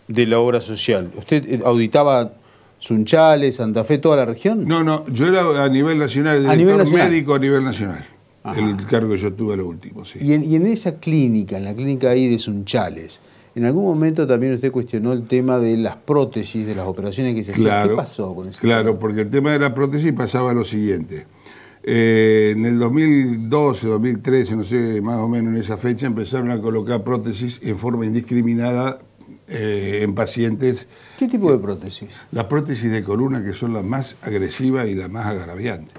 De la obra social. Usted eh, auditaba Sunchales, Santa Fe, toda la región? No, no, yo era a nivel nacional, director ¿A nivel médico a nivel nacional. El cargo que yo tuve lo último, sí. Y en, esa clínica, en la clínica ahí de Sunchales, en algún momento también usted cuestionó el tema de las prótesis, de las operaciones que se hacían. ¿Qué pasó con eso? Claro, porque el tema de la prótesis pasaba lo siguiente. Eh, en el 2012, 2013, no sé, más o menos en esa fecha, empezaron a colocar prótesis en forma indiscriminada eh, en pacientes. ¿Qué tipo de eh, prótesis? Las prótesis de columna que son las más agresivas y las más agraviantes.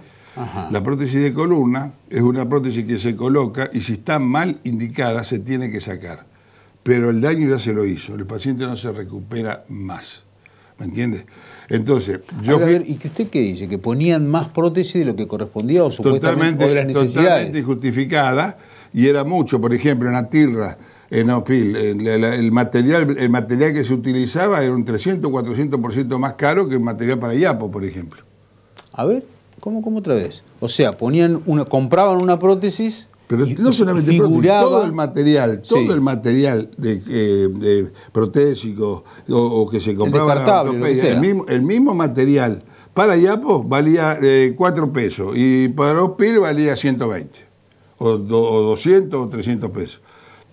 La prótesis de columna es una prótesis que se coloca y si está mal indicada se tiene que sacar. Pero el daño ya se lo hizo, el paciente no se recupera más. ¿Me entiendes? Entonces, yo. ¿y que usted qué dice? ¿Que ponían más prótesis de lo que correspondía o supuestamente totalmente, o las Totalmente injustificada y era mucho. Por ejemplo, en Atirra en eh, Opil, eh, el, material, el material que se utilizaba era un 300, 400% más caro que el material para Iapo, por ejemplo. A ver, ¿cómo, cómo otra vez? O sea, ponían una, compraban una prótesis. Pero no solamente todo el material, todo el material de, eh, protésico o, que se compraba el en el mismo, material para Iapo valía 4 eh, pesos y para Opil valía 120 o 200 o 300 pesos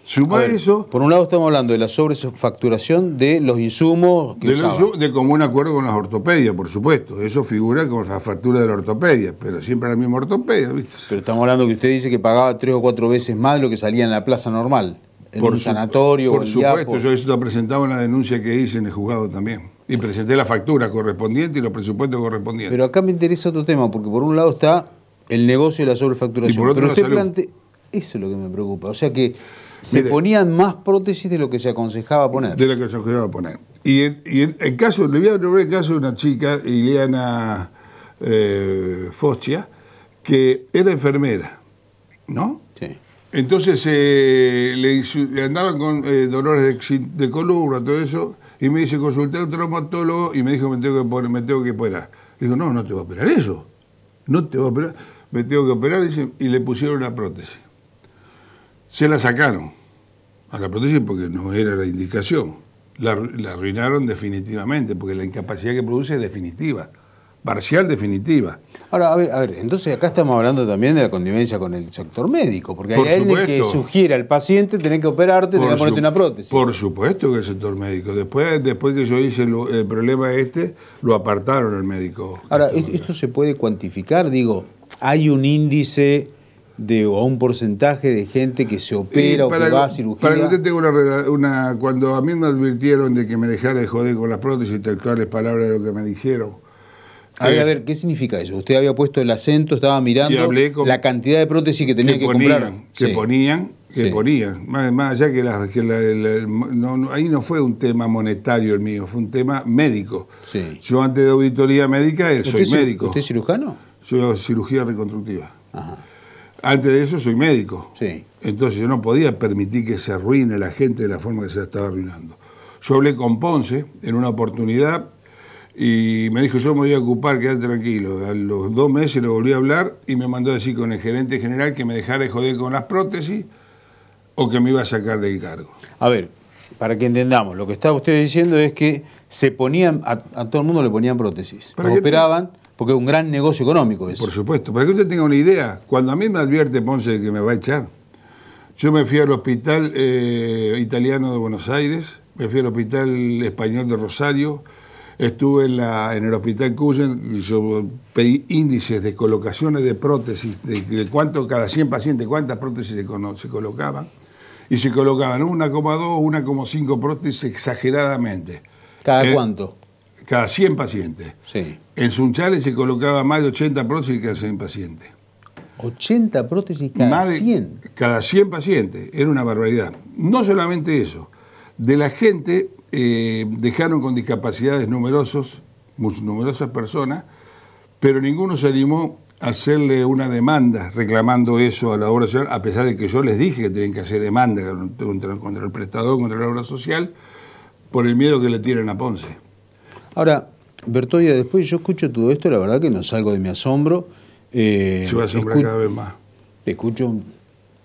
sumar eso. Por un lado estamos hablando de la sobrefacturación de los insumos que de, los, de común acuerdo con las ortopedias, por supuesto. Eso figura con la factura de la ortopedia, pero siempre la misma ortopedia, ¿viste? Pero estamos hablando que usted dice que pagaba tres o cuatro veces más de lo que salía en la plaza normal, en por un sanatorio. Por supuesto, yo eso lo presentaba en la denuncia que hice en el juzgado también. Y presenté la factura correspondiente y los presupuestos correspondientes. Pero acá me interesa otro tema, porque por un lado está el negocio de la sobrefacturación. pero usted plantea... Eso es lo que me preocupa. O sea que se ponían más prótesis de lo que se aconsejaba poner. De lo que se aconsejaba poner. Y en, el caso, le voy a nombrar el caso de una chica, Ileana eh, que era enfermera, ¿no? Sí. Entonces eh, le, andaban con eh, dolores de, de, columna, todo eso, y me dice, consulté a un traumatólogo y me dijo, me tengo que, poner, me tengo que operar. Le digo, no, no te voy a operar eso, no te voy a operar, me tengo que operar, y le pusieron una prótesis. Se la sacaron a la prótesis porque no era la indicación. La, arruinaron definitivamente, porque la incapacidad que produce es definitiva, parcial definitiva. Ahora, a ver, a ver, entonces acá estamos hablando también de la convivencia con el sector médico, porque hay alguien que sugiere al paciente tener que operarte, tener que ponerte una prótesis. Por supuesto que el sector médico. Después, después que yo hice el problema este, lo apartaron el médico. Ahora, este esto se puede cuantificar, digo, hay un índice de, un porcentaje de gente que se opera o que va a cirugía. Para que usted una, Cuando a mí me advirtieron de que me dejara de joder con las prótesis, tal cual de lo que me dijeron. A ver, eh, a ver, ¿qué significa eso? Usted había puesto el acento, estaba mirando la cantidad de prótesis que tenía que, comprar. Que ponían, que ponían. Más, allá que, la, ahí no fue un tema monetario el mío, fue un tema médico. Yo antes de auditoría médica eh, soy médico. ¿Usted es cirujano? Yo cirugía reconstructiva. Ajá. Antes de eso soy médico. Sí. Entonces yo no podía permitir que se arruine la gente de la forma que se la estaba arruinando. Yo hablé con Ponce en una oportunidad y me dijo, yo me voy a ocupar, quedate tranquilo. A los dos meses lo volví a hablar y me mandó a decir con el gerente general que me dejara de joder con las prótesis o que me iba a sacar del cargo. A ver, para que entendamos, lo que está usted diciendo es que se ponían, a, todo el mundo le ponían prótesis, para operaban, porque es un gran negocio económico eso. Por supuesto, para que usted tenga una idea, cuando a mí me advierte Ponce que me va a echar, yo me fui al hospital eh, italiano de Buenos Aires, me fui al hospital español de Rosario, estuve en, el hospital Cuyen, yo pedí índices de colocaciones de prótesis, de, cuánto cada 100 pacientes, cuántas prótesis se, colocaban, y se colocaban 1,2, 1,5 prótesis exageradamente. ¿Cada eh, cuánto? cada 100 pacientes. Sí. En Sunchales se colocaba más de 80 prótesis cada 100 pacientes. 80 prótesis cada más 100. Cada 100 pacientes, era una barbaridad. No solamente eso, de la gente eh, dejaron con discapacidades numerosos, numerosas personas, pero ninguno se animó a hacerle una demanda reclamando eso a la obra social, a pesar de que yo les dije que tenían que hacer demanda contra, contra el prestador, contra la obra social, por el miedo que le tiran a Ponce. Ahora, Bertoya, después yo escucho todo esto, la verdad que no salgo de mi asombro. Eh, se va a asombrar cada vez más. Escucho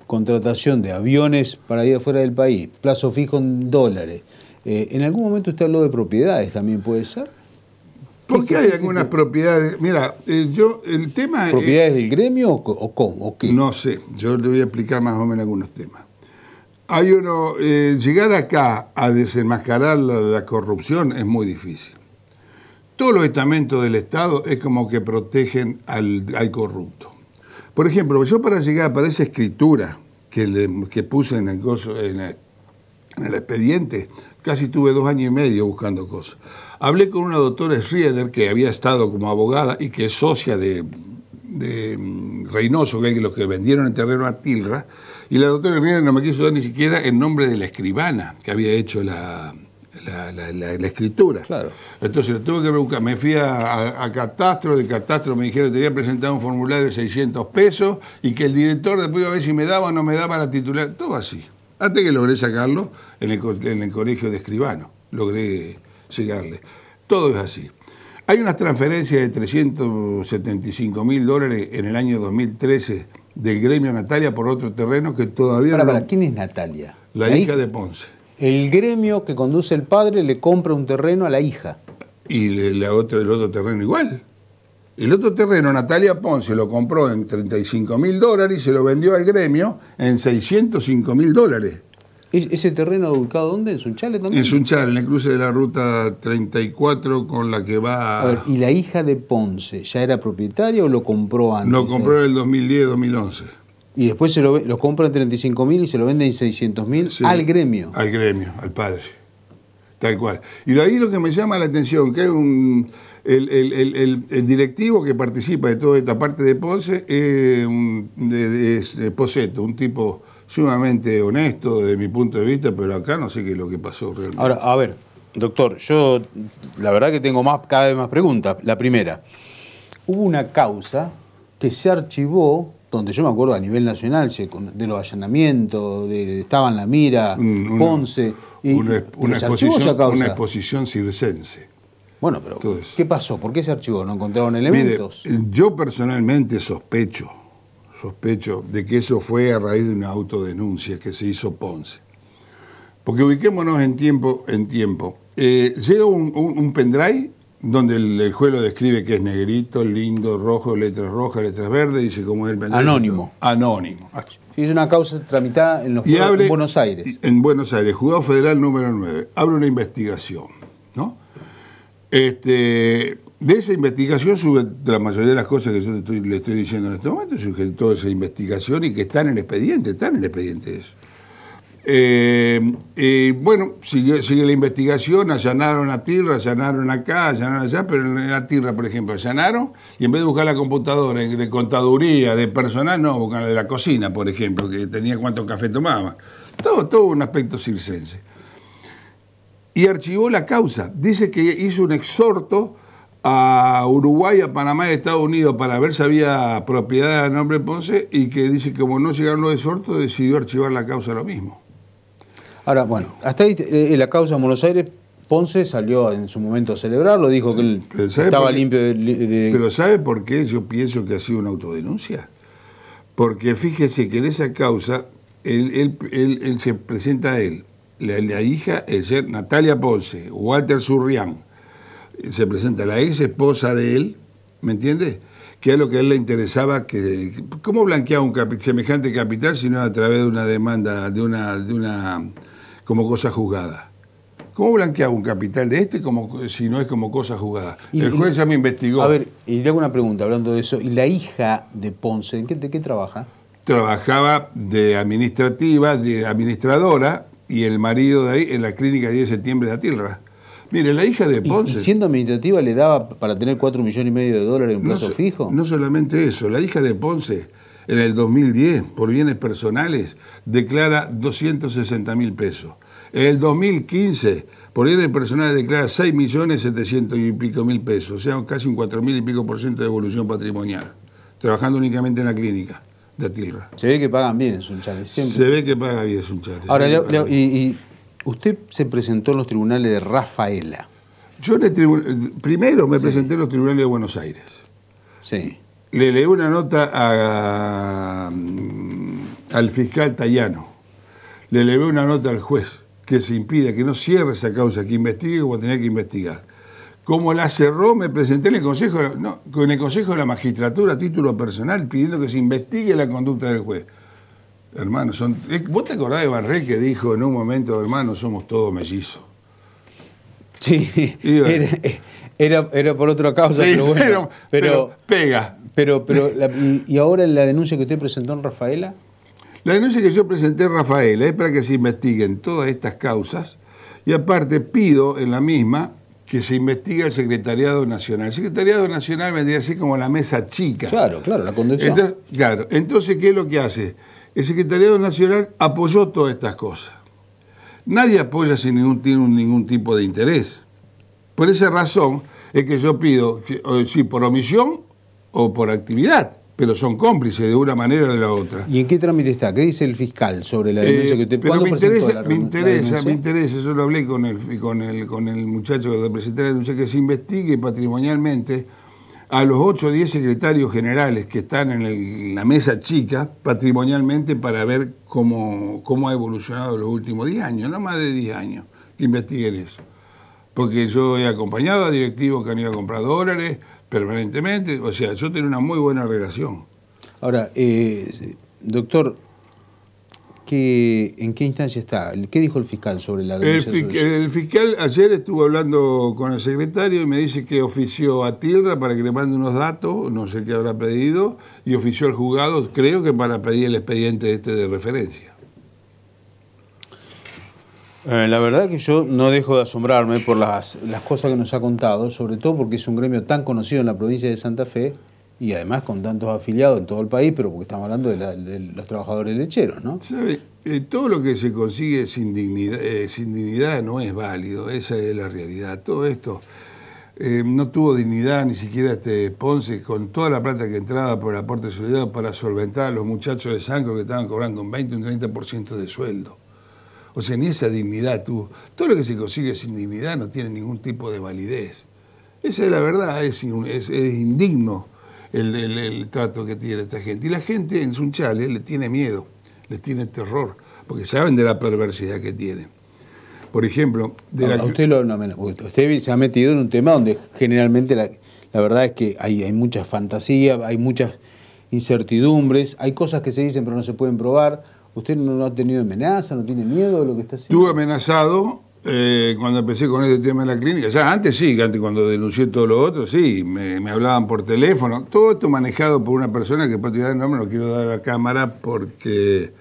contratación de aviones para ir afuera del país, plazo fijo en dólares. Eh, ¿En algún momento usted habló de propiedades también, puede ser? ¿Por qué hay algunas propiedades. Mira, eh, yo, el tema. ¿Propiedades del gremio o, cómo, No sé, yo le voy a explicar más o menos algunos temas. Hay uno. llegar acá a desenmascarar la, corrupción es muy difícil todos los estamentos del Estado es como que protegen al, corrupto. Por ejemplo, yo para llegar para esa escritura que, que puse en el, expediente, casi tuve dos años y medio buscando cosas. Hablé con una doctora Schrieder que había estado como abogada y que es socia de, de mm, Reynoso, que es los que vendieron el terreno a Tilra, y la doctora Schrieder no me quiso dar ni siquiera el nombre de la escribana que había hecho la, la, la, escritura. Claro. Entonces tuve que buscar. Me fui a, Catastro, de Catastro me dijeron que tenía presentar un formulario de 600 pesos y que el director después iba a ver si me daba o no me daba la titular. Todo así. Antes que logré sacarlo en el, colegio de escribano, logré llegarle. Todo es así. Hay unas transferencias de 375 mil dólares en el año 2013 del gremio Natalia por otro terreno que todavía no... Para, ¿Quién es Natalia? La, hija de Ponce el gremio que conduce el padre le compra un terreno a la hija. Y la otro, el otro terreno igual. El otro terreno, Natalia Ponce lo compró en 35 mil dólares y se lo vendió al gremio en 605 mil dólares. ¿Ese terreno ubicado dónde? ¿En Sunchale también? En Sunchale, en el cruce de la ruta 34 con la que va... A ¿y la hija de Ponce ya era propietaria o lo compró antes? Lo compró eh? en el 2010-2011 y después se lo, compran 35 mil y se lo venden 600 mil al gremio. Al gremio, al padre. Tal cual. Y ahí lo que me llama la atención, que hay un, el, directivo que participa de toda esta parte de Ponce es, un, Poseto, un tipo sumamente honesto desde mi punto de vista, pero acá no sé qué es lo que pasó realmente. Ahora, a ver, doctor, yo la verdad que tengo más, cada vez más preguntas. La primera, hubo una causa que se archivó donde yo me acuerdo a nivel nacional de los allanamientos, de, estaba en la mira, Ponce, y, una, exposición, una, circense. Bueno, pero ¿qué pasó? ¿Por qué se archivó? ¿No encontraron elementos? yo personalmente sospecho, sospecho de que eso fue a raíz de una autodenuncia que se hizo Ponce. Porque ubiquémonos en tiempo, en tiempo. Eh, llega un pendrive donde el, el, juez lo describe que es negrito, lindo, rojo, letras rojas, letras verdes, dice cómo es el Anónimo. Anónimo. Ah. Sí, es una causa tramitada en, los tribunales en Buenos Aires. En Buenos Aires, juzgado federal número 9. Abre una investigación, ¿no? Este, de esa investigación, sube la mayoría de las cosas que yo le estoy diciendo en este momento, surgen toda esa investigación y que están en el expediente, están en el expediente eso. Eh, eh, bueno, sigue, la investigación, allanaron a tierra, allanaron acá, allanaron allá, pero en la tierra por ejemplo, allanaron y en vez de buscar la computadora de contaduría, de personal, no, buscar la de la cocina, por ejemplo, que tenía cuánto café tomaba. Todo, todo un aspecto circense. Y archivó la causa. Dice que hizo un exhorto a Uruguay, a Panamá y a Estados Unidos para ver si había propiedad a nombre Ponce y que dice que como no llegaron los exhortos, decidió archivar la causa lo mismo. Ahora, bueno, hasta ahí eh, la causa de Buenos Aires, Ponce salió en su momento a celebrarlo, dijo que él estaba limpio de, Pero ¿sabe por qué yo pienso que ha sido una autodenuncia? Porque fíjese que en esa causa él, se presenta a él, la, hija, el ser Natalia Ponce, Walter Surrián, se presenta la ex esposa de él, ¿me entiendes? que es lo que a él le interesaba que cómo blanqueaba un semejante capital si no a través de una demanda de una como cosa juzgada. ¿Cómo blanqueaba un capital de este como, si no es como cosa jugada? el juez ya me investigó. A ver, y le hago una pregunta hablando de eso. ¿Y la hija de Ponce, ¿de qué, trabaja? Trabajaba de administrativa, de administradora, y el marido de ahí en la clínica 10 de septiembre de Atilra. Mire, la hija de Ponce. siendo administrativa le daba para tener 4 millones y medio de dólares en plazo fijo? No solamente eso, la hija de Ponce en el 2010 por bienes personales declara 260 mil pesos. En el 2015 por bienes personales declara 6 millones 700 y pico mil pesos, o sea, casi un 4.000 mil y pico por ciento de evolución patrimonial, trabajando únicamente en la clínica. De Tilra. Se ve que pagan bien en Sunchales, siempre. Se ve que paga bien Sunchales. Ahora, Leo, y, usted se presentó en los tribunales de Rafaela. Yo en el primero me presenté en los tribunales de Buenos Aires. Sí le leí una nota mm, al fiscal Tallano, le leí una nota al juez que se impide que no cierre esa causa, que investigue como tenía que investigar. Como la cerró, me presenté en el Consejo, el Consejo de la Magistratura a título personal pidiendo que se investigue la conducta del juez. Hermano, eh, ¿vos te acordás de Barré que dijo en un momento, hermano, somos todos mellizos? Sí, eh, era, por otra causa, pero bueno. Pero, pega. Pero, pero y, ahora la denuncia que usted presentó en Rafaela? La denuncia que yo presenté en Rafaela es para que se investiguen todas estas causas y aparte pido en la misma que se investigue el Secretariado Nacional. El Secretariado Nacional vendría así como la mesa chica. Claro, claro, la condición. claro, entonces, ¿qué es lo que hace? El Secretariado Nacional apoyó todas estas cosas. Nadie apoya si ningún, ningún tipo de interés. Por esa razón es que yo pido, sí, por omisión o por actividad, pero son cómplices de una manera o de la otra. ¿Y en qué trámite está? ¿Qué dice el fiscal sobre la denuncia eh, que usted Pero me interesa, me interesa, me interesa, yo lo hablé con el, con el, con el muchacho que representa la denuncia, que se investigue patrimonialmente a los 8 o 10 secretarios generales que están en, la mesa chica patrimonialmente para ver cómo, cómo ha evolucionado los últimos 10 años, no más de 10 años, que investiguen eso porque yo he acompañado a directivos que han ido a comprar dólares permanentemente, o sea, yo tengo una muy buena relación. Ahora, eh, doctor, ¿qué, ¿en qué instancia está? ¿Qué dijo el fiscal sobre la El, el, fiscal ayer estuvo hablando con el secretario y me dice que ofició a Tilra para que le mande unos datos, no sé qué habrá pedido, y ofició al juzgado, creo que para pedir el expediente este de referencia. Eh, la verdad que yo no dejo de asombrarme por las, las cosas que nos ha contado, sobre todo porque es un gremio tan conocido en la provincia de Santa Fe y además con tantos afiliados en todo el país, pero porque estamos hablando de, los trabajadores lecheros, ¿no? Eh, todo lo que se consigue sin dignidad, eh, sin dignidad no es válido, esa es la realidad. Todo esto no tuvo dignidad ni siquiera este Ponce con toda la plata que entraba por el aporte solidario para solventar a los muchachos de Sancro que estaban cobrando un 20, un 30% de sueldo o sea, ni esa dignidad tuvo. Todo lo que se consigue sin dignidad no tiene ningún tipo de validez. Esa es la verdad, es, indigno el, trato que tiene esta gente. Y la gente en Sunchales le tiene miedo, le tiene terror, porque saben de la perversidad que tiene. Por ejemplo, de usted, se ha metido en un tema donde generalmente la, verdad es que hay, hay mucha fantasía, hay muchas incertidumbres, hay cosas que se dicen pero no se pueden probar ¿Usted no ha tenido amenaza, no tiene miedo de lo que está haciendo? Estuve amenazado eh, cuando empecé con este tema en la clínica. Ya antes sí, antes cuando denuncié todo lo otro, sí, me, hablaban por teléfono. Todo esto manejado por una persona que por te el nombre, no quiero dar a la cámara porque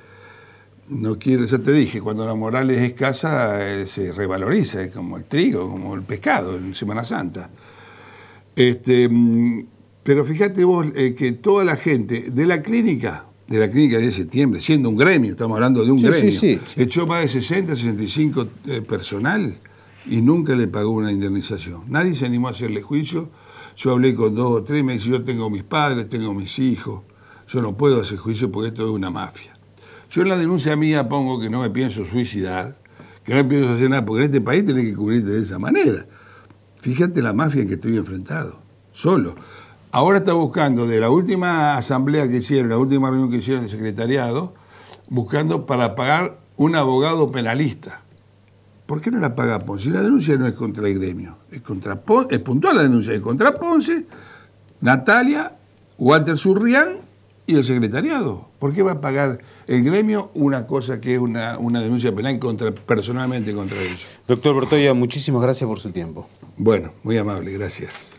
no quiero, ya te dije, cuando la moral es escasa eh, se revaloriza, es como el trigo, como el pescado en Semana Santa. Este, mm, pero fíjate vos eh, que toda la gente de la clínica de la clínica de septiembre, siendo un gremio, estamos hablando de un gremio, echó más de 60, 65 eh, personal y nunca le pagó una indemnización. Nadie se animó a hacerle juicio. Yo hablé con dos o tres, me dice, yo tengo mis padres, tengo mis hijos, yo no puedo hacer juicio porque esto es una mafia. Yo en la denuncia mía pongo que no me pienso suicidar, que no pienso hacer nada, porque en este país tenés que cubrirte de esa manera. Fíjate la mafia en que estoy enfrentado, solo. Ahora está buscando de la última asamblea que hicieron, la última reunión que hicieron en el secretariado, buscando para pagar un abogado penalista. ¿Por qué no la paga Ponce? la denuncia no es contra el gremio, es, contra es puntual la denuncia, es contra Ponce, Natalia, Walter Surrián y el secretariado. ¿Por qué va a pagar el gremio una cosa que es una, denuncia penal contra, personalmente contra ellos? Doctor Bertoya, muchísimas gracias por su tiempo. Bueno, muy amable, gracias.